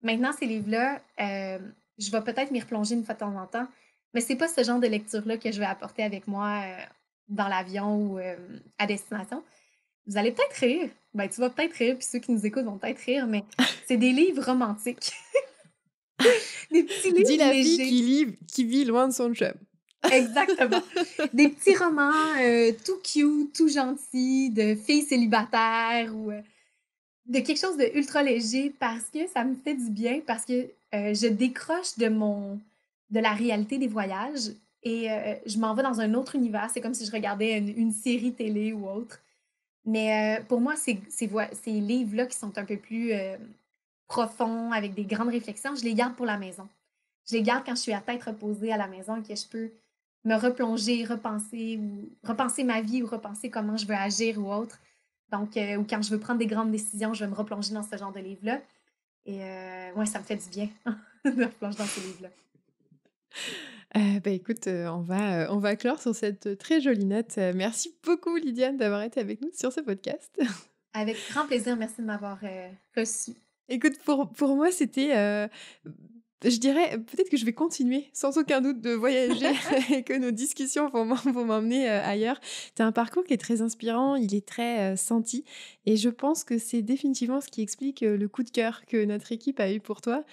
Maintenant, ces livres-là, euh, je vais peut-être m'y replonger une fois de temps en temps, mais ce n'est pas ce genre de lecture-là que je vais apporter avec moi euh, dans l'avion ou à destination. Vous allez peut-être rire. Ben, tu vas peut-être rire, puis ceux qui nous écoutent vont peut-être rire, mais c'est des livres romantiques. des petits livres qui, livre, qui vit loin de son chum. Exactement. Des petits romans euh, tout cute, tout gentil, de filles célibataires ou euh, de quelque chose de ultra léger parce que ça me fait du bien, parce que euh, je décroche de mon de la réalité des voyages et je m'en vais dans un autre univers. C'est comme si je regardais une série télé ou autre. Mais pour moi, ces, ces, livres-là qui sont un peu plus profonds, avec des grandes réflexions, je les garde pour la maison. Je les garde quand je suis à tête reposée à la maison, que je peux me replonger, repenser ou repenser ma vie ou repenser comment je veux agir ou autre. Donc, ou quand je veux prendre des grandes décisions, je vais me replonger dans ce genre de livres là Et euh, ouais, ça me fait du bien de me replonger dans ces livres-là. Euh, bah écoute, euh, on va, euh, on va clore sur cette très jolie note. Merci beaucoup Lydiane d'avoir été avec nous sur ce podcast. Avec grand plaisir, merci de m'avoir reçu. Écoute, pour, pour moi, c'était je dirais peut-être que je vais continuer sans aucun doute de voyager et que nos discussions vont m'emmener euh, ailleurs. Tu as un parcours qui est très inspirant, il est très euh, senti et je pense que c'est définitivement ce qui explique euh, le coup de cœur que notre équipe a eu pour toi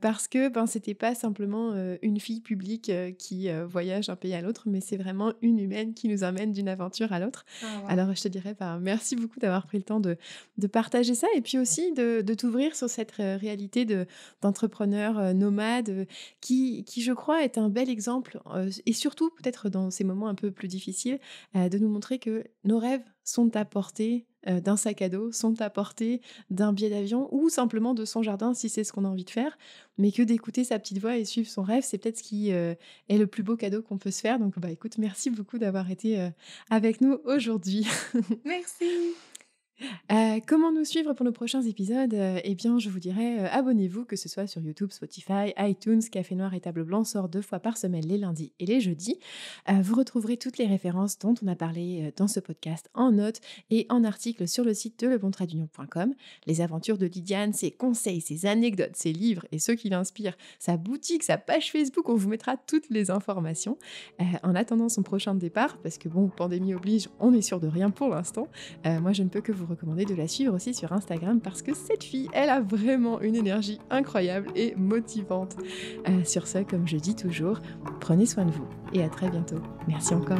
parce que ben, c'était pas simplement une fille publique qui voyage d'un pays à l'autre, mais c'est vraiment une humaine qui nous emmène d'une aventure à l'autre. Ah, Alors je te dirais ben, merci beaucoup d'avoir pris le temps de, partager ça et puis aussi de, t'ouvrir sur cette réalité d'entrepreneur. De, nomade, euh, qui, qui, je crois, est un bel exemple, euh, et surtout peut-être dans ces moments un peu plus difficiles, euh, de nous montrer que nos rêves sont à portée d'un sac à dos, sont à portée d'un billet d'avion ou simplement de son jardin si c'est ce qu'on a envie de faire, mais que d'écouter sa petite voix et suivre son rêve, c'est peut-être ce qui est le plus beau cadeau qu'on peut se faire. Donc bah écoute, merci beaucoup d'avoir été avec nous aujourd'hui. Merci. Euh, comment nous suivre pour nos prochains épisodes euh, Eh bien, je vous dirais, euh, abonnez-vous, que ce soit sur YouTube, Spotify, iTunes, Café Noir et Table Blanc sort deux fois par semaine les lundis et les jeudis. vous retrouverez toutes les références dont on a parlé dans ce podcast en notes et en articles sur le site de lebontradunion.com Les aventures de Didiane, ses conseils, ses anecdotes, ses livres et ceux qui l'inspirent, sa boutique, sa page Facebook, on vous mettra toutes les informations. en attendant son prochain départ, parce que bon, pandémie oblige, on est sûr de rien pour l'instant, moi je ne peux que vous recommander de la suivre aussi sur Instagram parce que cette fille, elle a vraiment une énergie incroyable et motivante. Euh, sur ce, comme je dis toujours, prenez soin de vous et à très bientôt. Merci encore.